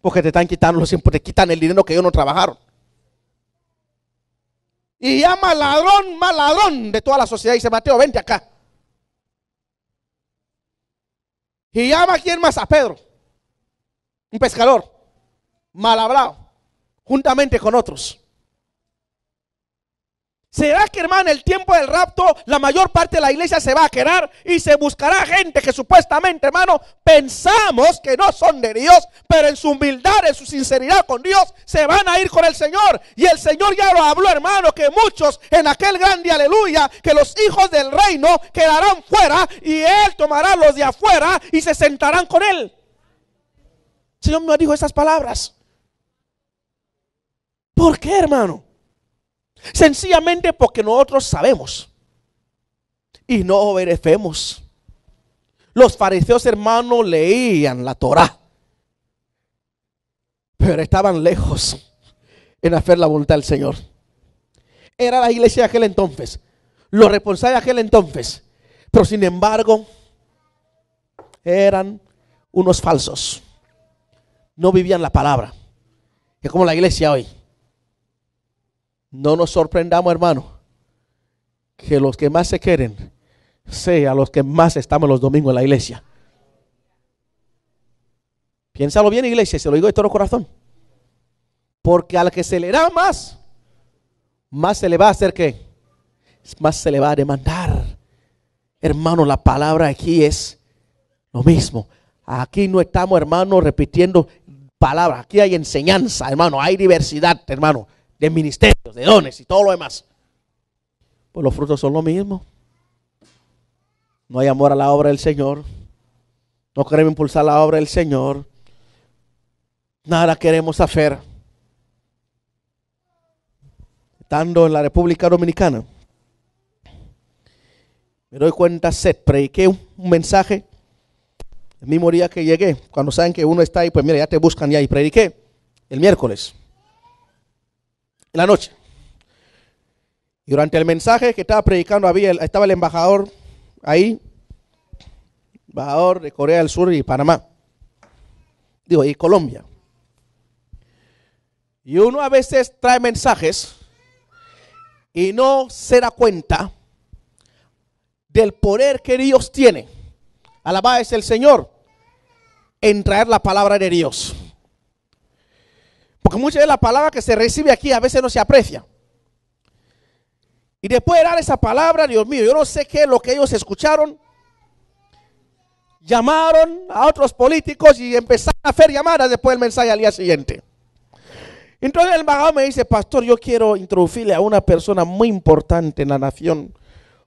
Porque te están quitando los te quitan el dinero que ellos no trabajaron. Y llama ladrón, mal ladrón de toda la sociedad. Y dice, Mateo, vente acá. Y llama a quién más, a Pedro. Un pescador, mal hablado, juntamente con otros. ¿Será que, hermano, el tiempo del rapto, la mayor parte de la iglesia se va a quedar y se buscará gente que supuestamente, hermano, pensamos que no son de Dios, pero en su humildad, en su sinceridad con Dios, se van a ir con el Señor? Y el Señor ya lo habló, hermano, que muchos en aquel grande, aleluya, que los hijos del reino quedarán fuera y Él tomará los de afuera y se sentarán con Él. El Señor me dijo esas palabras. ¿Por qué, hermano? Sencillamente porque nosotros sabemos y no obedecemos. Los fariseos hermanos leían la Torá, pero estaban lejos en hacer la voluntad del Señor. Era la iglesia de aquel entonces, los responsables de aquel entonces, pero sin embargo eran unos falsos. No vivían la palabra, que como la iglesia hoy. No nos sorprendamos, hermano, que los que más se quieren sea los que más estamos los domingos en la iglesia. Piénsalo bien, iglesia, se lo digo de todo corazón. Porque al que se le da más, más se le va a hacer que, más se le va a demandar. Hermano, la palabra aquí es lo mismo. Aquí no estamos, hermano, repitiendo palabras. Aquí hay enseñanza, hermano. Hay diversidad, hermano de ministerios, de dones y todo lo demás. Pues los frutos son lo mismo. No hay amor a la obra del Señor. No queremos impulsar la obra del Señor. Nada queremos hacer. Estando en la República Dominicana, me doy cuenta, set, prediqué un mensaje el mismo día que llegué. Cuando saben que uno está ahí, pues mira, ya te buscan ya ahí prediqué el miércoles en la noche. Y durante el mensaje que estaba predicando había, estaba el embajador ahí, embajador de Corea del Sur y Panamá, digo, y Colombia. Y uno a veces trae mensajes y no se da cuenta del poder que Dios tiene. Alabado es el Señor en traer la palabra de Dios. Porque muchas de la palabra que se recibe aquí a veces no se aprecia. Y después de dar esa palabra, Dios mío, yo no sé qué es lo que ellos escucharon. Llamaron a otros políticos y empezaron a hacer llamadas después del mensaje al día siguiente. Entonces el embajador me dice, pastor, yo quiero introducirle a una persona muy importante en la nación.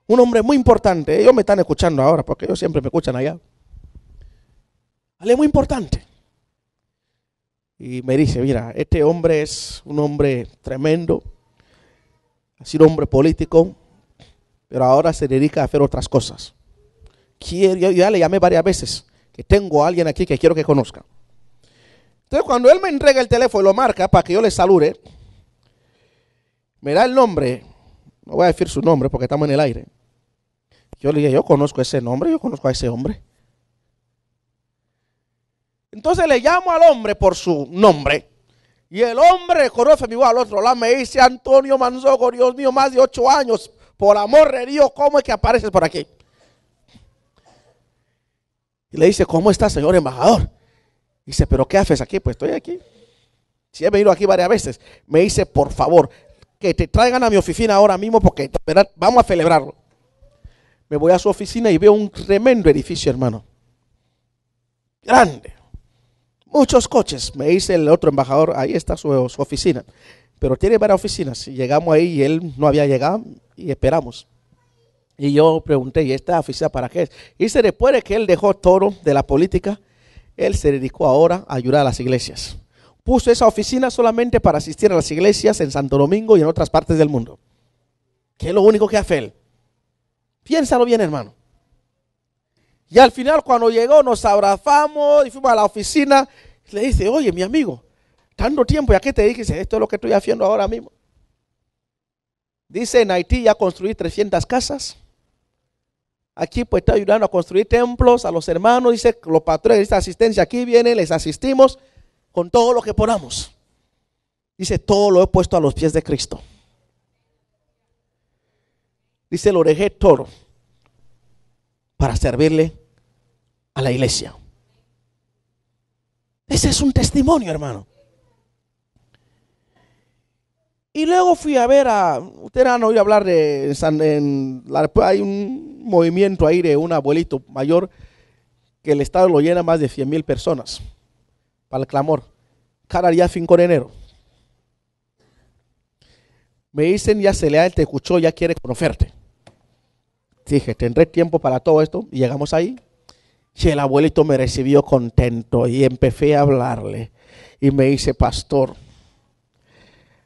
Un hombre muy importante. Ellos me están escuchando ahora porque ellos siempre me escuchan allá. Ale, muy importante y me dice, mira, este hombre es un hombre tremendo, ha sido hombre político, pero ahora se dedica a hacer otras cosas. Quiero, yo ya le llamé varias veces, que tengo a alguien aquí que quiero que conozca. Entonces cuando él me entrega el teléfono y lo marca para que yo le salude, me da el nombre, no voy a decir su nombre porque estamos en el aire. Yo le dije, yo conozco ese nombre, yo conozco a ese hombre. Entonces le llamo al hombre por su nombre. Y el hombre conoce mi voz al otro lado. Me dice Antonio Manzogo, Dios mío, más de ocho años. Por amor de Dios, ¿cómo es que apareces por aquí? Y le dice, ¿cómo está, señor embajador? Dice, ¿pero qué haces aquí? Pues estoy aquí. Si he venido aquí varias veces. Me dice, por favor, que te traigan a mi oficina ahora mismo porque vamos a celebrarlo. Me voy a su oficina y veo un tremendo edificio, hermano. Grande. Muchos coches, me dice el otro embajador, ahí está su, oficina. Pero tiene varias oficinas. Llegamos ahí y él no había llegado y esperamos. Y yo pregunté, ¿y esta oficina para qué es? Y se después de que él dejó todo de la política, él se dedicó ahora a ayudar a las iglesias. Puso esa oficina solamente para asistir a las iglesias en Santo Domingo y en otras partes del mundo. Que es lo único que hace él. Piénsalo bien, hermano. Y al final cuando llegó nos abrazamos y fuimos a la oficina. le dice, oye, mi amigo, tanto tiempo, ¿ya qué te dije, Esto es lo que estoy haciendo ahora mismo. Dice, en Haití ya construí 300 casas. Aquí pues está ayudando a construir templos a los hermanos. Dice, los patrones de esta asistencia aquí vienen, les asistimos con todo lo que podamos. Dice, todo lo he puesto a los pies de Cristo. Dice, lo dejé todo para servirle a la iglesia. Ese es un testimonio, hermano. Y luego fui a ver a. Ustedes han oído hablar de. hay un movimiento ahí de un abuelito mayor que el Estado lo llena más de 100 mil personas para el clamor. Cada día 5 de enero. Me dicen, ya se le te escuchó, ya quiere conocerte. Dije, tendré tiempo para todo esto. Y llegamos ahí. Y el abuelito me recibió contento y empecé a hablarle. Y me dice, pastor,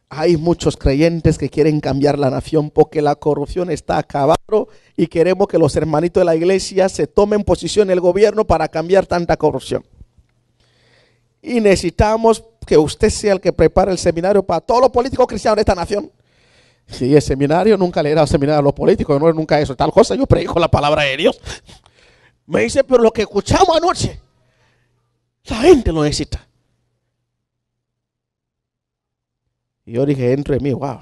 hay muchos creyentes que quieren cambiar la nación porque la corrupción está acabando y queremos que los hermanitos de la iglesia se tomen posición en el gobierno para cambiar tanta corrupción. Y necesitamos que usted sea el que prepare el seminario para todos los políticos cristianos de esta nación. Si sí, el seminario nunca le era seminario a los políticos, no nunca eso, tal cosa, yo predico la palabra de Dios. Me dice, pero lo que escuchamos anoche, la gente lo necesita. Y yo dije, entre mí, wow.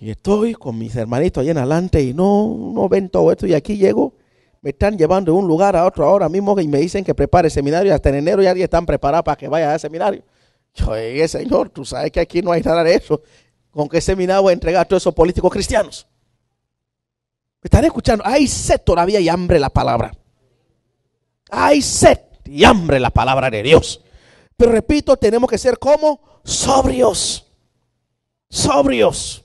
Y estoy con mis hermanitos ahí en adelante y no, no ven todo esto. Y aquí llego, me están llevando de un lugar a otro ahora mismo y me dicen que prepare el seminario. hasta en enero ya están preparados para que vaya a seminario. Yo dije, Señor, tú sabes que aquí no hay nada de eso. ¿Con qué seminario voy a entregar a todos esos políticos cristianos? ¿Me están escuchando? Hay sed todavía y hambre la palabra. Hay sed y hambre la palabra de Dios. Pero repito, tenemos que ser como sobrios. Sobrios.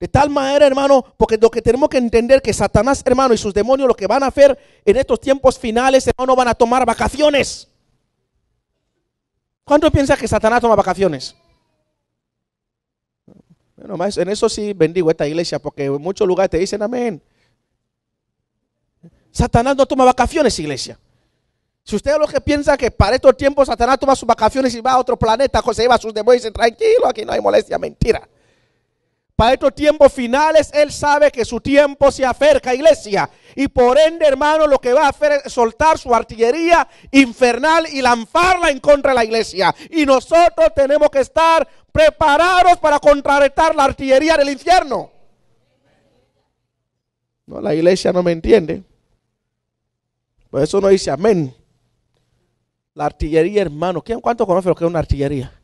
De tal manera, hermano, porque lo que tenemos que entender que Satanás, hermano, y sus demonios lo que van a hacer en estos tiempos finales, hermano, van a tomar vacaciones. ¿Cuánto piensa que Satanás toma vacaciones? en eso sí bendigo esta iglesia porque en muchos lugares te dicen amén. Satanás no toma vacaciones, iglesia. Si usted es lo que piensa que para estos tiempos Satanás toma sus vacaciones y va a otro planeta, se lleva a sus demonios y tranquilo, aquí no hay molestia, mentira. Para estos tiempos finales, Él sabe que su tiempo se acerca, iglesia. Y por ende, hermano, lo que va a hacer es soltar su artillería infernal y lanzarla en contra de la iglesia. Y nosotros tenemos que estar preparados para contrarrestar la artillería del infierno. No, la iglesia no me entiende. Por eso no dice amén. La artillería, hermano. ¿Quién cuánto conoce lo que es una artillería?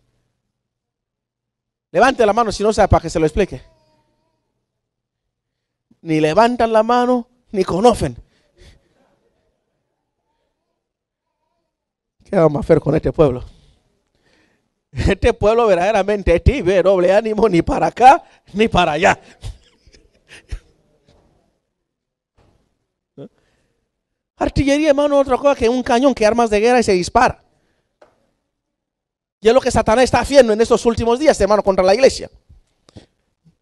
Levante la mano si no sabe para que se lo explique. Ni levantan la mano, ni conocen. ¿Qué vamos a hacer con este pueblo? Este pueblo verdaderamente es doble ánimo, ni para acá, ni para allá. Artillería, hermano, otra cosa que un cañón que armas de guerra y se dispara. Y es lo que Satanás está haciendo en estos últimos días, hermano, contra la iglesia.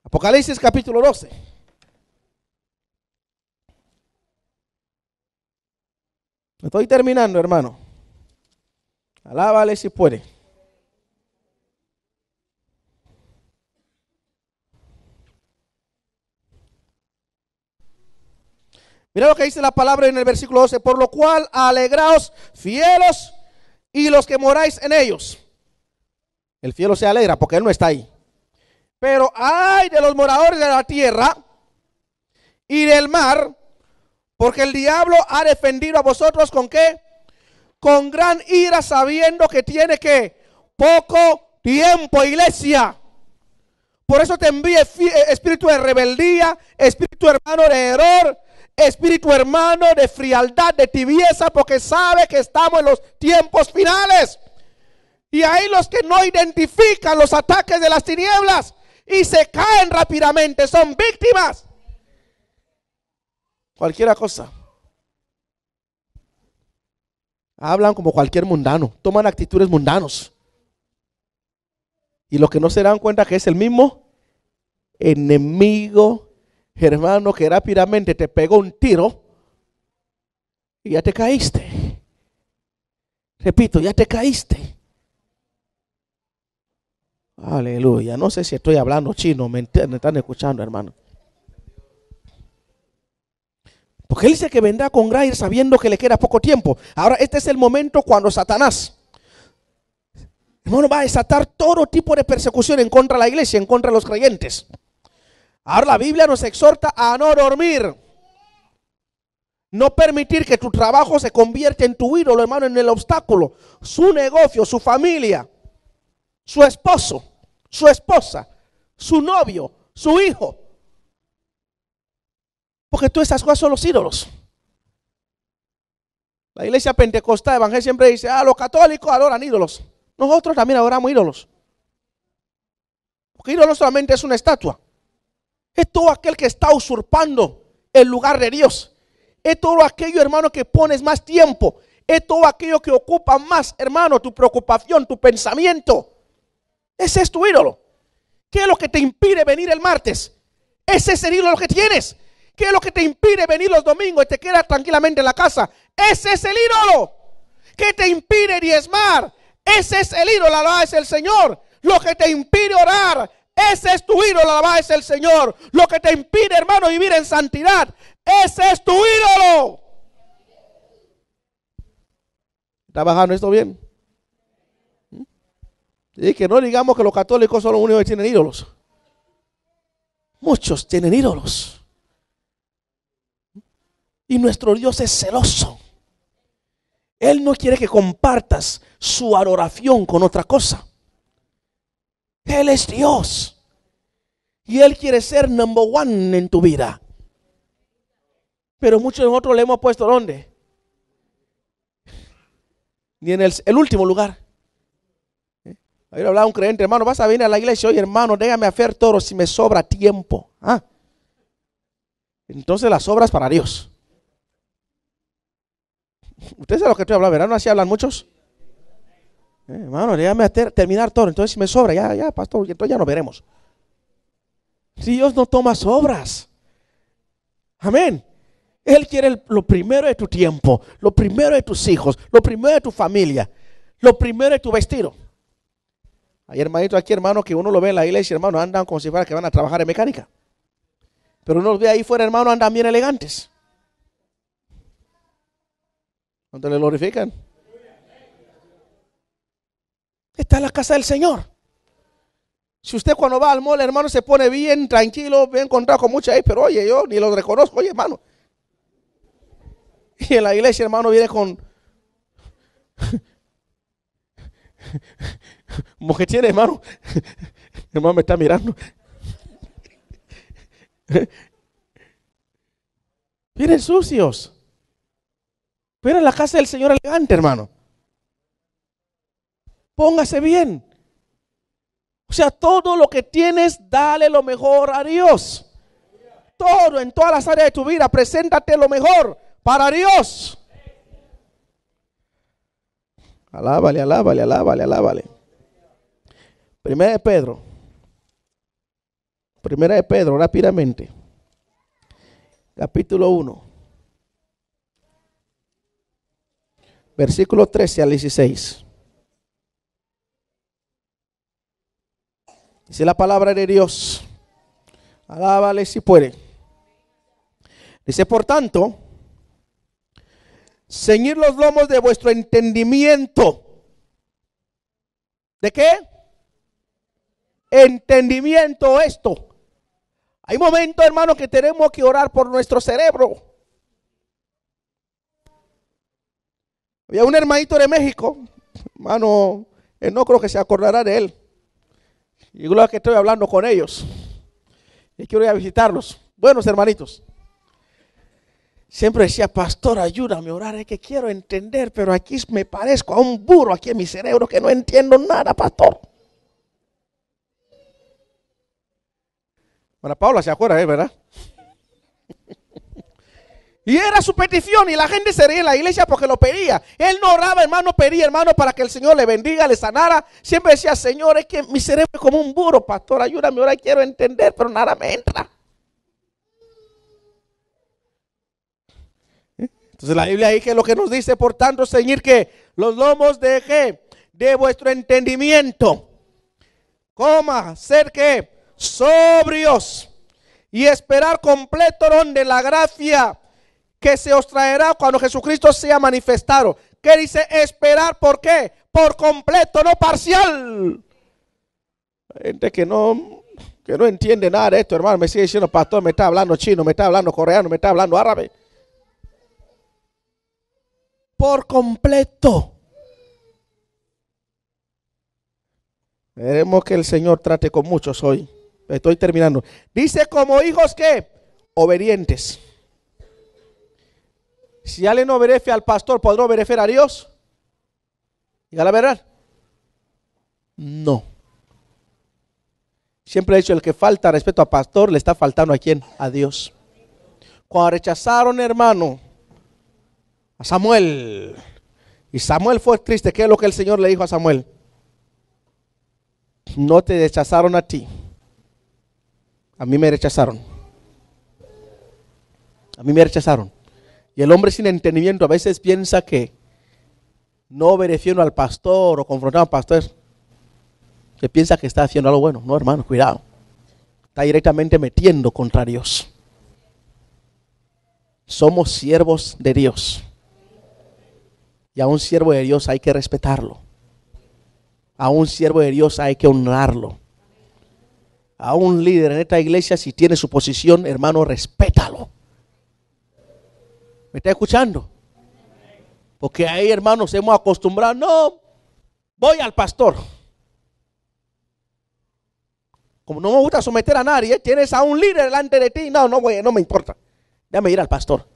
Apocalipsis capítulo 12. Estoy terminando, hermano. Alábale si puede. Mira lo que dice la palabra en el versículo 12. Por lo cual, alegraos fielos y los que moráis en ellos el cielo se alegra porque Él no está ahí. Pero ay de los moradores de la tierra y del mar, porque el diablo ha defendido a vosotros con qué? Con gran ira sabiendo que tiene que poco tiempo, iglesia. Por eso te envíe eh, espíritu de rebeldía, espíritu hermano de error, espíritu hermano de frialdad, de tibieza, porque sabe que estamos en los tiempos finales. Y hay los que no identifican los ataques de las tinieblas y se caen rápidamente, son víctimas. Cualquiera cosa. Hablan como cualquier mundano, toman actitudes mundanos. Y los que no se dan cuenta que es el mismo enemigo, hermano, que rápidamente te pegó un tiro y ya te caíste. Repito, ya te caíste. Aleluya. No sé si estoy hablando chino, me, están escuchando, hermano. Porque él dice que vendrá con gracia sabiendo que le queda poco tiempo. Ahora, este es el momento cuando Satanás, hermano, va a desatar todo tipo de persecución en contra de la iglesia, en contra de los creyentes. Ahora la Biblia nos exhorta a no dormir. No permitir que tu trabajo se convierta en tu ídolo, hermano, en el obstáculo. Su negocio, su familia, su esposo su esposa, su novio, su hijo. Porque todas esas cosas son los ídolos. La iglesia pentecostal Evangelio siempre dice, ah, los católicos adoran ídolos. Nosotros también adoramos ídolos. Porque ídolo solamente es una estatua. Es todo aquel que está usurpando el lugar de Dios. Es todo aquello, hermano, que pones más tiempo. Es todo aquello que ocupa más, hermano, tu preocupación, tu pensamiento. Ese es tu ídolo. ¿Qué es lo que te impide venir el martes? Ese es el ídolo que tienes. ¿Qué es lo que te impide venir los domingos y te quedas tranquilamente en la casa? Ese es el ídolo. ¿Qué te impide diezmar? Ese es el ídolo, alabado es el Señor. Lo que te impide orar, ese es tu ídolo, alabado es el Señor. Lo que te impide, hermano, vivir en santidad, ese es tu ídolo. ¿Está esto bien? que no digamos que los católicos son los únicos que tienen ídolos. Muchos tienen ídolos. Y nuestro Dios es celoso. Él no quiere que compartas su adoración con otra cosa. Él es Dios. Y Él quiere ser number one en tu vida. Pero muchos de nosotros le hemos puesto ¿dónde? Ni en el último lugar. Ayer hablaba un creyente, hermano, vas a venir a la iglesia hoy, hermano, déjame hacer toro si me sobra tiempo. ¿Ah? Entonces las obras para Dios. Ustedes saben lo que estoy hablando, ¿verdad? ¿No así hablan muchos? Eh, hermano, déjame terminar todo. Entonces si me sobra, ya, ya, pastor, entonces ya nos veremos. Si Dios no toma obras. Amén. Él quiere lo primero de tu tiempo, lo primero de tus hijos, lo primero de tu familia, lo primero de tu vestido. Hay hermanitos aquí, hermano, que uno lo ve en la iglesia, hermano, andan con si que van a trabajar en mecánica. Pero uno los ve ahí fuera, hermano, andan bien elegantes. dónde le glorifican? Está en la casa del Señor. Si usted cuando va al mall, hermano, se pone bien tranquilo, bien encontrado con mucha ahí, pero oye, yo ni los reconozco, oye, hermano. Y en la iglesia, hermano, viene con tiene hermano. hermano me está mirando. Vienen sucios. Pero en la casa del Señor elegante, hermano. Póngase bien. O sea, todo lo que tienes, dale lo mejor a Dios. Todo, en todas las áreas de tu vida, preséntate lo mejor para Dios. Alábale, alábale, alábale, alábale. Primera de Pedro. Primera de Pedro, rápidamente. Capítulo 1. Versículo 13 al 16. Dice la palabra de Dios. Alábale si puede. Dice, por tanto, ceñir los lomos de vuestro entendimiento. ¿De qué? entendimiento esto. Hay momentos, hermano, que tenemos que orar por nuestro cerebro. Había un hermanito de México, hermano, no creo que se acordará de él. Y lo que estoy hablando con ellos. Y quiero ir a visitarlos. Buenos hermanitos. Siempre decía, pastor, ayúdame a orar, es que quiero entender, pero aquí me parezco a un burro aquí en mi cerebro que no entiendo nada, pastor. Bueno, Paula se acuerda, ¿eh? ¿verdad? Y era su petición y la gente se reía en la iglesia porque lo pedía. Él no oraba, hermano, pedía, hermano, para que el Señor le bendiga, le sanara. Siempre decía, Señor, es que mi cerebro es como un burro, pastor, ayúdame, ahora quiero entender, pero nada me entra. ¿Eh? Entonces la Biblia dice lo que nos dice, por tanto, Señor, que los lomos de De vuestro entendimiento. Coma, ser que sobrios y esperar completo donde la gracia que se os traerá cuando Jesucristo sea manifestado. ¿Qué dice esperar? ¿Por qué? Por completo, no parcial. Hay gente que no, que no entiende nada de esto, hermano. Me sigue diciendo, pastor, me está hablando chino, me está hablando coreano, me está hablando árabe. Por completo. Veremos que el Señor trate con muchos hoy estoy terminando. Dice como hijos que obedientes. Si alguien no obedece al pastor, ¿podrá obedecer a Dios? Diga la verdad. No. Siempre he dicho, el que falta respeto a pastor, le está faltando a quién? A Dios. Cuando rechazaron, hermano, a Samuel, y Samuel fue triste, ¿qué es lo que el Señor le dijo a Samuel? No te rechazaron a ti, a mí me rechazaron. A mí me rechazaron. Y el hombre sin entendimiento a veces piensa que no obedeciendo al pastor o confrontando al pastor, se piensa que está haciendo algo bueno. No, hermano, cuidado. Está directamente metiendo contra Dios. Somos siervos de Dios. Y a un siervo de Dios hay que respetarlo. A un siervo de Dios hay que honrarlo a un líder en esta iglesia, si tiene su posición, hermano, respétalo. ¿Me está escuchando? Porque ahí, hermanos, hemos acostumbrado, no, voy al pastor. Como no me gusta someter a nadie, tienes a un líder delante de ti, no, no, voy, no me importa. Déjame ir al pastor.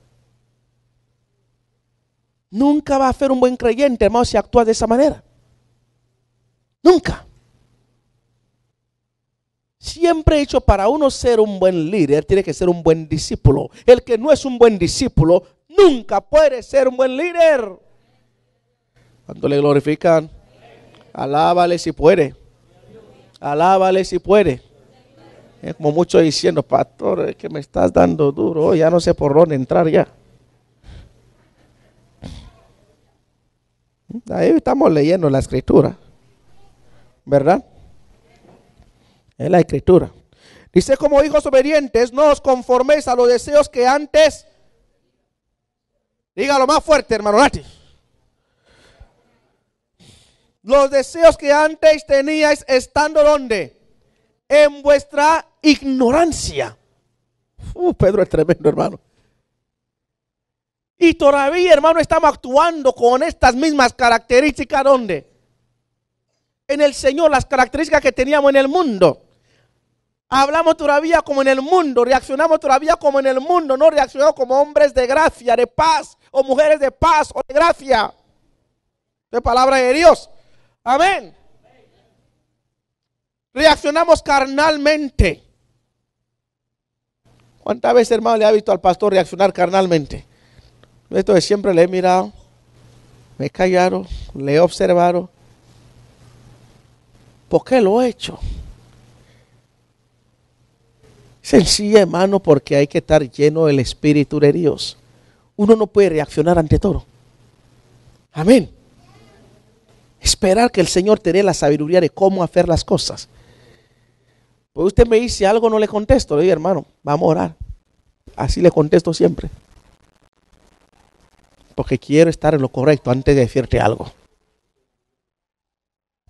Nunca va a ser un buen creyente, hermano, si actúas de esa manera. Nunca. Siempre he dicho para uno ser un buen líder, tiene que ser un buen discípulo. El que no es un buen discípulo nunca puede ser un buen líder. Cuando le glorifican, alábale si puede. Alábale si puede. como muchos diciendo, pastor, es que me estás dando duro, ya no sé por dónde entrar ya. Ahí estamos leyendo la escritura, ¿verdad? Es la escritura. Dice, como hijos obedientes, no os conforméis a los deseos que antes. Dígalo más fuerte, hermano Nati. Los deseos que antes teníais estando donde? En vuestra ignorancia. Uh, Pedro es tremendo, hermano. Y todavía, hermano, estamos actuando con estas mismas características donde? en el Señor las características que teníamos en el mundo. Hablamos todavía como en el mundo, reaccionamos todavía como en el mundo, no reaccionamos como hombres de gracia, de paz, o mujeres de paz o de gracia. De palabra de Dios. Amén. Reaccionamos carnalmente. ¿Cuántas veces, hermano, le ha visto al pastor reaccionar carnalmente? Esto siempre le he mirado, me callaron le he observado, ¿Por qué lo he hecho? Sencilla, hermano, porque hay que estar lleno del Espíritu de Dios. Uno no puede reaccionar ante todo. Amén. Esperar que el Señor te dé la sabiduría de cómo hacer las cosas. Pues usted me dice algo, no le contesto. Le digo, hermano, vamos a orar. Así le contesto siempre. Porque quiero estar en lo correcto antes de decirte algo.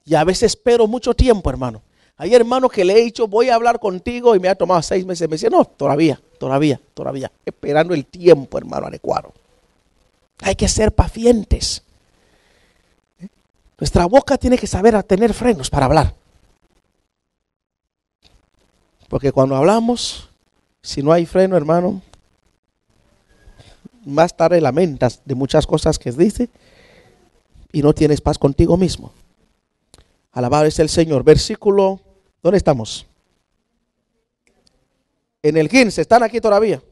Y a veces espero mucho tiempo, hermano. Hay hermanos que le he dicho, voy a hablar contigo y me ha tomado seis meses. Me dice, no, todavía, todavía, todavía. Esperando el tiempo, hermano, adecuado. Hay que ser pacientes. Nuestra boca tiene que saber tener frenos para hablar. Porque cuando hablamos, si no hay freno, hermano, más tarde lamentas de muchas cosas que dice y no tienes paz contigo mismo. Alabado es el Señor. Versículo, ¿dónde estamos? En el 15, ¿están aquí todavía?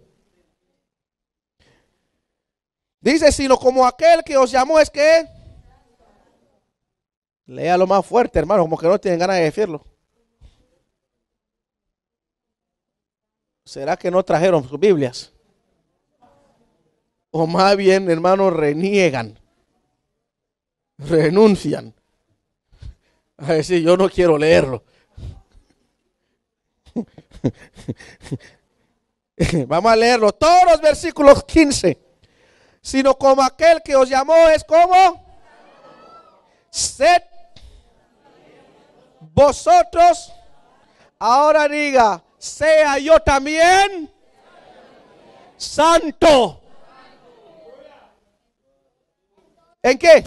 Dice, sino como aquel que os llamó es que... Lea lo más fuerte, hermano, como que no tienen ganas de decirlo. ¿Será que no trajeron sus Biblias? O más bien, hermano, reniegan, renuncian. A decir, yo no quiero leerlo. Vamos a leerlo. Todos los versículos 15. Sino como aquel que os llamó es como. Sed vosotros. Ahora diga, sea yo también santo. ¿En qué?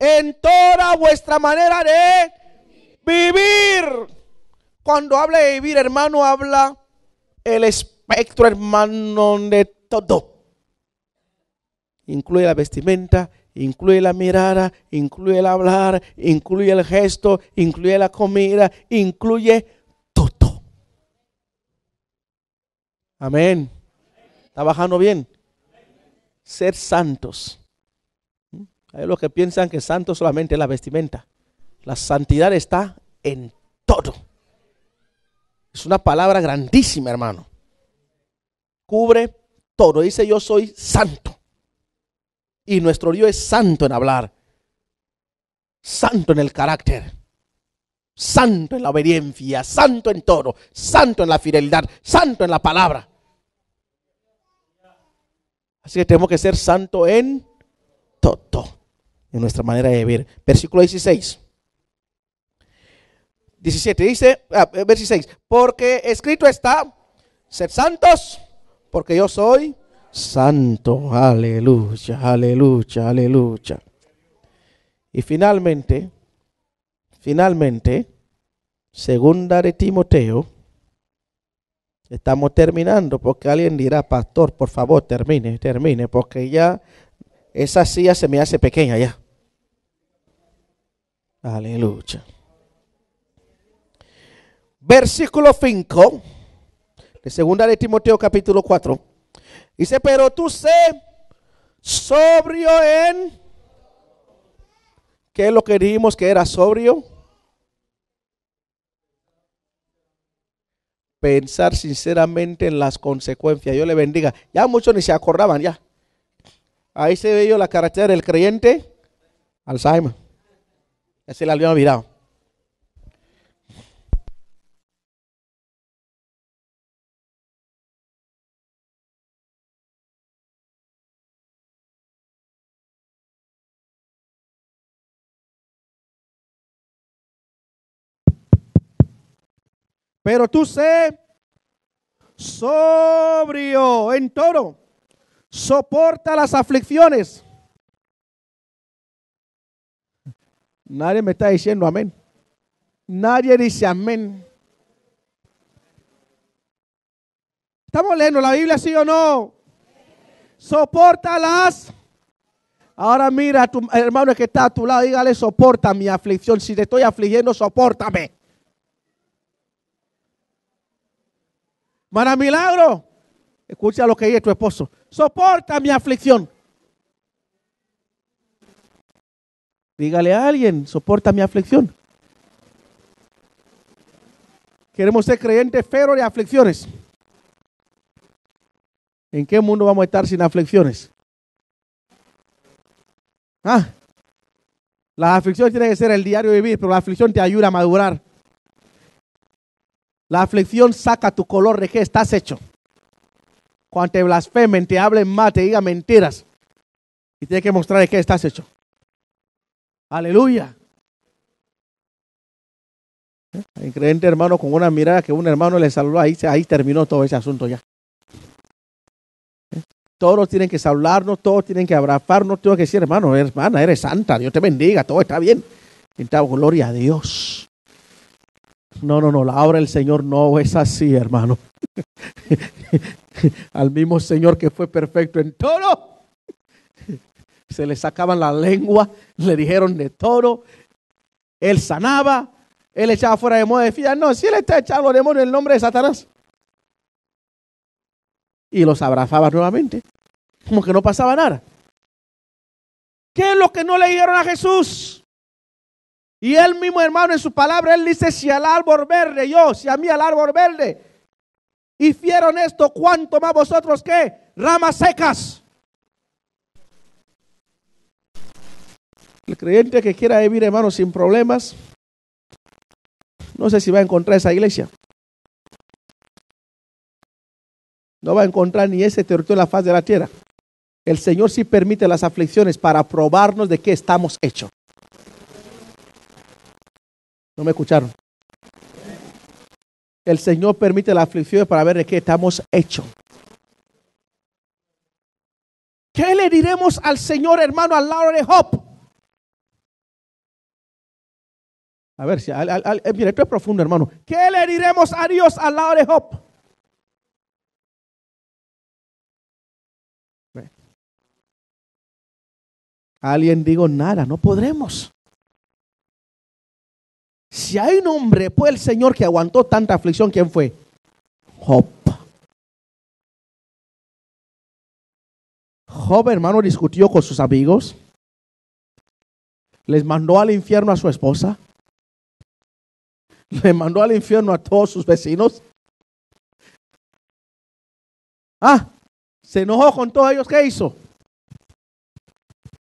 en toda vuestra manera de vivir. Cuando habla de vivir, hermano, habla el espectro, hermano, de todo. Incluye la vestimenta, incluye la mirada, incluye el hablar, incluye el gesto, incluye la comida, incluye todo. Amén. ¿Está bajando bien? Ser santos hay los que piensan que santo solamente es la vestimenta. La santidad está en todo. Es una palabra grandísima, hermano. Cubre todo. Dice yo soy santo. Y nuestro Dios es santo en hablar. Santo en el carácter. Santo en la obediencia. Santo en todo. Santo en la fidelidad. Santo en la palabra. Así que tenemos que ser santo en todo en nuestra manera de vivir. Versículo 16. 17 dice, versículo ah, eh, 16, porque escrito está, Ser santos, porque yo soy santo. Aleluya, aleluya, aleluya. Y finalmente, finalmente, segunda de Timoteo, estamos terminando porque alguien dirá, pastor, por favor, termine, termine, porque ya esa silla se me hace pequeña ya. Aleluya. Versículo 5 de segunda de Timoteo capítulo 4. Dice, pero tú sé sobrio en... ¿Qué es lo que dijimos que era sobrio? Pensar sinceramente en las consecuencias. Yo le bendiga. Ya muchos ni se acordaban ya. Ahí se ve yo la característica del creyente. Alzheimer. Ese el la había olvidado. Pero tú sé sobrio en toro soporta las aflicciones. Nadie me está diciendo amén. Nadie dice amén. ¿Estamos leyendo la Biblia, sí o no? Sopórtalas. Ahora mira a tu hermano que está a tu lado, dígale, soporta mi aflicción. Si te estoy afligiendo, soportame. Mana Milagro, escucha lo que dice tu esposo soporta mi aflicción. Dígale a alguien, soporta mi aflicción. Queremos ser creyentes pero de aflicciones. ¿En qué mundo vamos a estar sin aflicciones? Ah, la aflicción tiene que ser el diario de vivir, pero la aflicción te ayuda a madurar. La aflicción saca tu color de que estás hecho cuando te blasfemen, te hablen mal, te digan mentiras. Y tienes que mostrar que estás hecho. Aleluya. Increíble hermano con una mirada que un hermano le saludó, ahí, ahí terminó todo ese asunto ya. Todos tienen que saludarnos, todos tienen que abrazarnos, tengo que decir, hermano, hermana, eres santa, Dios te bendiga, todo está bien. Entonces, gloria a Dios. No, no, no, la obra del Señor no es así, hermano. Al mismo Señor que fue perfecto en todo, se le sacaban la lengua, le dijeron de todo, él sanaba, él echaba fuera demonios, decía, no, si él está echando demonios en el nombre de Satanás. Y los abrazaba nuevamente, como que no pasaba nada. ¿Qué es lo que no le dijeron a Jesús? Y él mismo, hermano, en su palabra, él dice, si al árbol verde, yo, si a mí al árbol verde, hicieron esto, ¿cuánto más vosotros que ramas secas? El creyente que quiera vivir, hermano, sin problemas, no sé si va a encontrar esa iglesia. No va a encontrar ni ese territorio en la faz de la tierra. El Señor sí permite las aflicciones para probarnos de qué estamos hechos. No me escucharon. El Señor permite la aflicción para ver de qué estamos hechos. ¿Qué le diremos al Señor, hermano, al lado de Job? A ver, si, eh, esto es profundo, hermano. ¿Qué le diremos a Dios al lado de Job? Alguien digo nada, no podremos. Si hay un hombre pues el Señor que aguantó tanta aflicción, ¿quién fue? Job. Job, hermano, discutió con sus amigos. Les mandó al infierno a su esposa. Le mandó al infierno a todos sus vecinos. Ah, se enojó con todos ellos. ¿Qué hizo?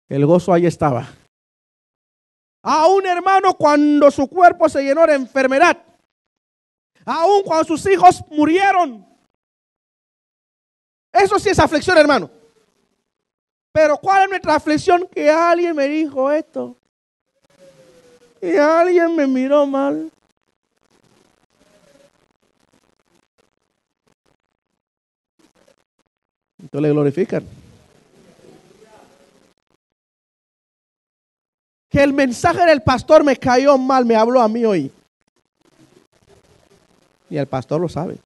El gozo ahí estaba. Aún hermano, cuando su cuerpo se llenó de enfermedad. Aún cuando sus hijos murieron. Eso sí es aflicción, hermano. Pero ¿cuál es nuestra aflicción? Que alguien me dijo esto. Y alguien me miró mal. Entonces le glorifican. que el mensaje del pastor me cayó mal, me habló a mí hoy. Y el pastor lo sabe.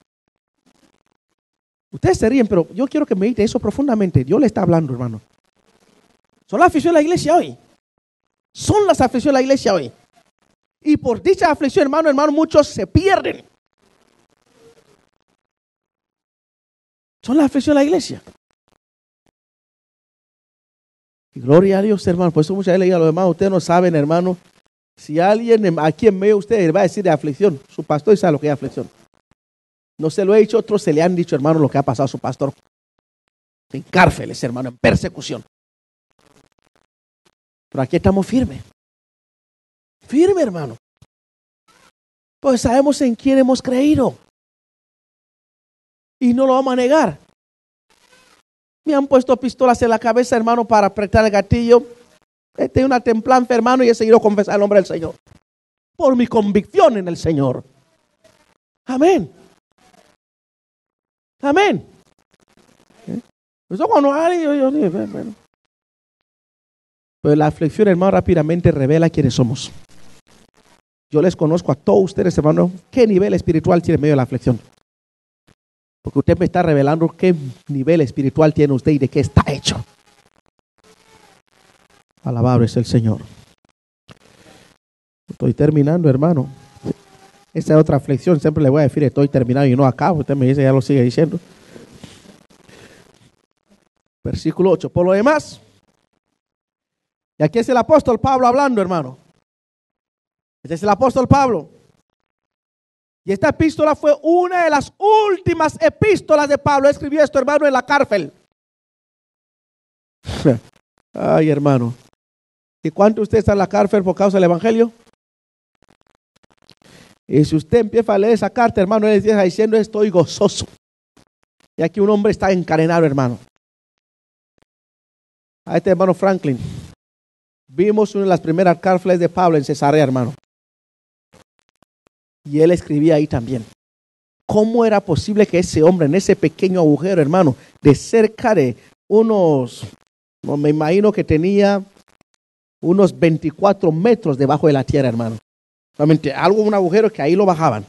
Ustedes se ríen, pero yo quiero que medite eso profundamente. Dios le está hablando, hermano. Son las aflicción de la iglesia hoy. Son las aflicciones de la iglesia hoy. Y por dicha aflicción, hermano, hermano, muchos se pierden. Son las aflicciones de la iglesia gloria a Dios, hermano. Por eso muchas veces le digo a los demás, ustedes no saben, hermano, si alguien aquí en medio de ustedes va a decir de aflicción, su pastor sabe lo que es aflicción. No se lo he dicho, otros se le han dicho, hermano, lo que ha pasado a su pastor. En cárceles, hermano, en persecución. Pero aquí estamos firmes. Firme, hermano. Pues sabemos en quién hemos creído. Y no lo vamos a negar. Me han puesto pistolas en la cabeza, hermano, para apretar el gatillo. Este una templanza, hermano, y he seguido confesando el nombre del Señor. Por mi convicción en el Señor. Amén. Amén. ¿Eh? Pero la aflicción, hermano, rápidamente revela quiénes somos. Yo les conozco a todos ustedes, hermano, qué nivel espiritual tiene medio de la aflicción. Porque usted me está revelando qué nivel espiritual tiene usted y de qué está hecho. Alabado es el Señor. Estoy terminando, hermano. Esa es otra flexión. Siempre le voy a decir, estoy terminado y no acabo. Usted me dice, ya lo sigue diciendo. Versículo 8. Por lo demás, y aquí es el apóstol Pablo hablando, hermano. Este es el apóstol Pablo. Y esta epístola fue una de las últimas epístolas de Pablo. Escribió esto, hermano, en la cárcel. Ay, hermano. ¿Y cuánto usted está en la cárcel por causa del Evangelio? Y si usted empieza a leer esa carta, hermano, él dice diciendo, estoy gozoso. Y aquí un hombre está encadenado, hermano. A este hermano Franklin. Vimos una de las primeras cárceles de Pablo en Cesarea, hermano y él escribía ahí también. ¿Cómo era posible que ese hombre en ese pequeño agujero, hermano, de cerca de unos, me imagino que tenía unos 24 metros debajo de la tierra, hermano. Realmente algo, un agujero que ahí lo bajaban.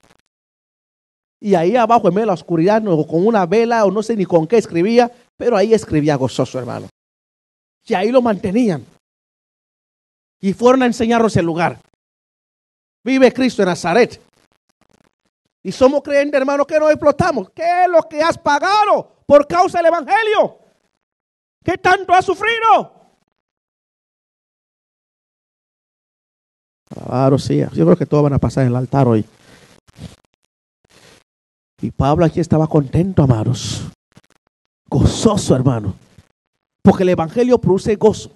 Y ahí abajo, en medio de la oscuridad, con una vela o no sé ni con qué escribía, pero ahí escribía gozoso, hermano. Y ahí lo mantenían. Y fueron a enseñarnos el lugar. Vive Cristo en Nazaret. Y somos creyentes, hermanos, que no explotamos. ¿Qué es lo que has pagado por causa del Evangelio? ¿Qué tanto has sufrido? Claro, sí. Yo creo que todos van a pasar en el altar hoy. Y Pablo aquí estaba contento, amados. Gozoso, hermano. Porque el Evangelio produce gozo.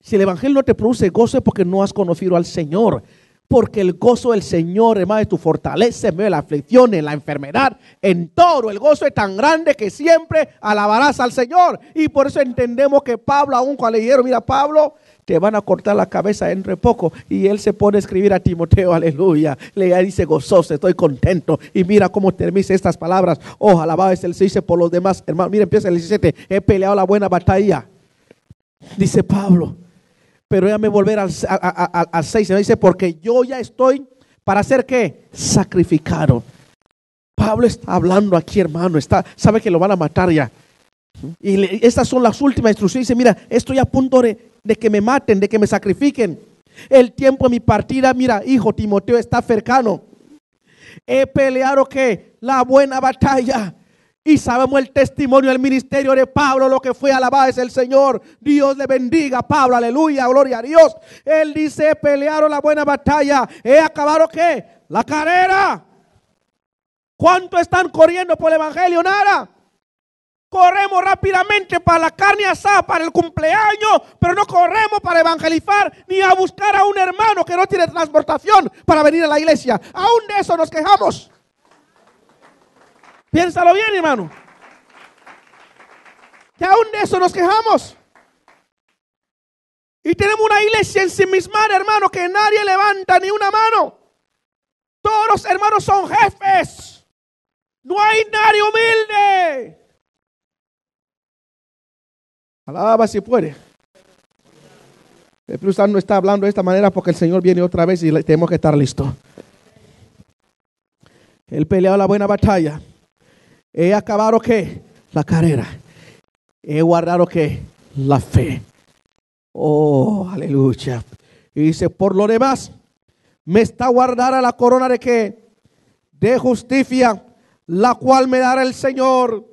Si el Evangelio no te produce gozo es porque no has conocido al Señor. Porque el gozo del Señor, hermano, es tu fortaleza en medio la aflicción, en la enfermedad, en todo. El gozo es tan grande que siempre alabarás al Señor. Y por eso entendemos que Pablo, aún cuando le dijeron, mira Pablo, te van a cortar la cabeza entre poco. Y él se pone a escribir a Timoteo, aleluya. Le dice, gozoso, estoy contento. Y mira cómo termina estas palabras. Oh, alabado es el 6 por los demás. Hermano, mira, empieza el 17. He peleado la buena batalla. Dice Pablo, pero déjame volver al, a, al 6. me dice, porque yo ya estoy para hacer que? Sacrificado. Pablo está hablando aquí, hermano. Está, sabe que lo van a matar ya. Y estas son las últimas instrucciones. Dice, mira, estoy a punto de, de que me maten, de que me sacrifiquen. El tiempo de mi partida, mira, hijo Timoteo está cercano. He peleado que la buena batalla y sabemos el testimonio, del ministerio de Pablo, lo que fue alabado es el Señor. Dios le bendiga, Pablo, aleluya, gloria a Dios. Él dice, pelearon la buena batalla. ¿He acabado qué? La carrera. ¿Cuánto están corriendo por el Evangelio? Nada. Corremos rápidamente para la carne asada, para el cumpleaños, pero no corremos para evangelizar ni a buscar a un hermano que no tiene transportación para venir a la iglesia. Aún de eso nos quejamos. Piénsalo bien, hermano. Que aún de eso nos quejamos. Y tenemos una iglesia en sí misma hermano, que nadie levanta ni una mano. Todos los hermanos son jefes. No hay nadie humilde. Alaba si puede. El prusano no está hablando de esta manera porque el Señor viene otra vez y tenemos que estar listos. Él peleó la buena batalla. He acabado que la carrera. He guardado que la fe. Oh, aleluya. Y dice, por lo demás, me está guardada la corona de que de justicia, la cual me dará el Señor,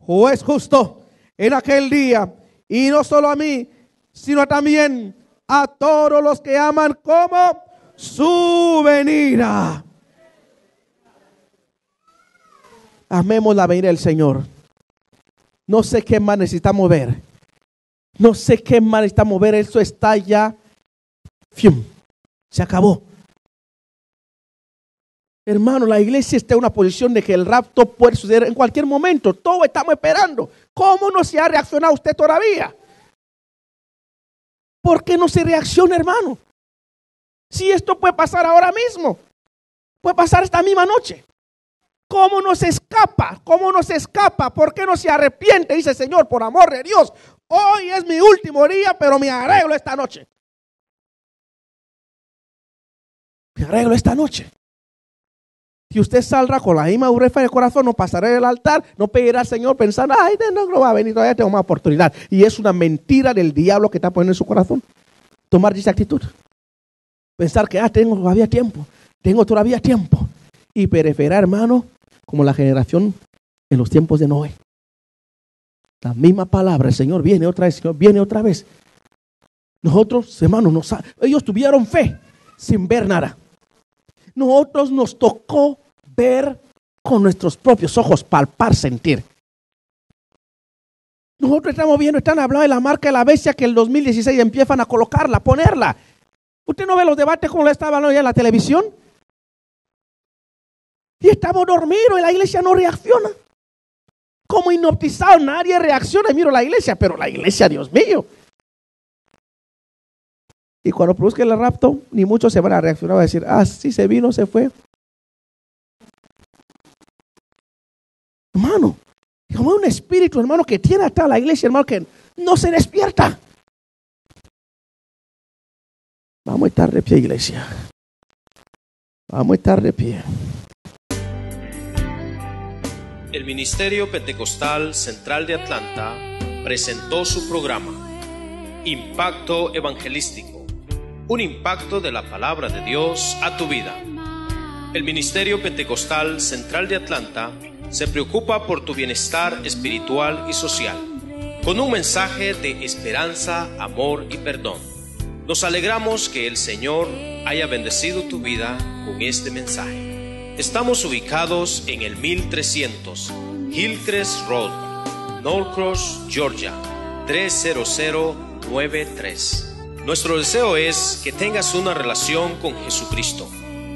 juez justo, en aquel día. Y no solo a mí, sino también a todos los que aman como su venida. amemos la venida del Señor. No sé qué más necesitamos ver. No sé qué más necesitamos ver. Eso está ya. Fium, se acabó. Hermano, la iglesia está en una posición de que el rapto puede suceder en cualquier momento. Todos estamos esperando. ¿Cómo no se ha reaccionado usted todavía? ¿Por qué no se reacciona, hermano? Si esto puede pasar ahora mismo, puede pasar esta misma noche. ¿Cómo nos escapa? ¿Cómo nos escapa? ¿Por qué no se arrepiente? Dice Señor, por amor de Dios, hoy es mi último día, pero me arreglo esta noche. Me arreglo esta noche. Si usted saldrá con la misma urefa de corazón, no pasará el altar, no pedirá al Señor pensando, ay, no, no va a venir, todavía tengo más oportunidad. Y es una mentira del diablo que está poniendo en su corazón. Tomar esa actitud. Pensar que, ah, tengo todavía tiempo, tengo todavía tiempo. Y preferirá, hermano, como la generación en los tiempos de Noé. La misma palabra, el Señor viene otra vez, Señor viene otra vez. Nosotros, hermanos, ellos tuvieron fe sin ver nada. Nosotros nos tocó ver con nuestros propios ojos, palpar, sentir. Nosotros estamos viendo, están hablando de la marca de la bestia que el 2016 empiezan a colocarla, ponerla. ¿Usted no ve los debates como la estaban hoy en la televisión? Y estamos dormidos y la iglesia no reacciona. Como hipnotizado nadie reacciona. Y miro la iglesia, pero la iglesia, Dios mío. Y cuando produzca el rapto, ni muchos se van a reaccionar, a decir, ah, sí, se vino, se fue. Hermano, como un espíritu, hermano, que tiene hasta la iglesia, hermano, que no se despierta. Vamos a estar de pie, iglesia. Vamos a estar de pie el Ministerio Pentecostal Central de Atlanta presentó su programa Impacto Evangelístico, un impacto de la palabra de Dios a tu vida. El Ministerio Pentecostal Central de Atlanta se preocupa por tu bienestar espiritual y social, con un mensaje de esperanza, amor y perdón. Nos alegramos que el Señor haya bendecido tu vida con este mensaje. Estamos ubicados en el 1300 Hillcrest Road, Norcross, Georgia, 30093. Nuestro deseo es que tengas una relación con Jesucristo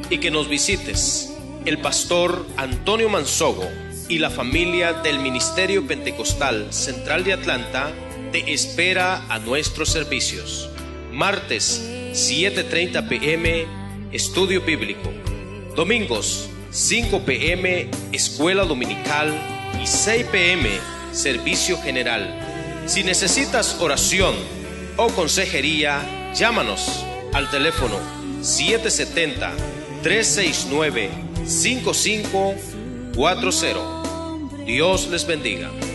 y que nos visites. El pastor Antonio Mansogo y la familia del Ministerio Pentecostal Central de Atlanta te espera a nuestros servicios. Martes 7.30 pm, estudio bíblico. Domingos 5 pm escuela dominical y 6 pm servicio general. Si necesitas oración o consejería, llámanos al teléfono 770 369 5540. Dios les bendiga.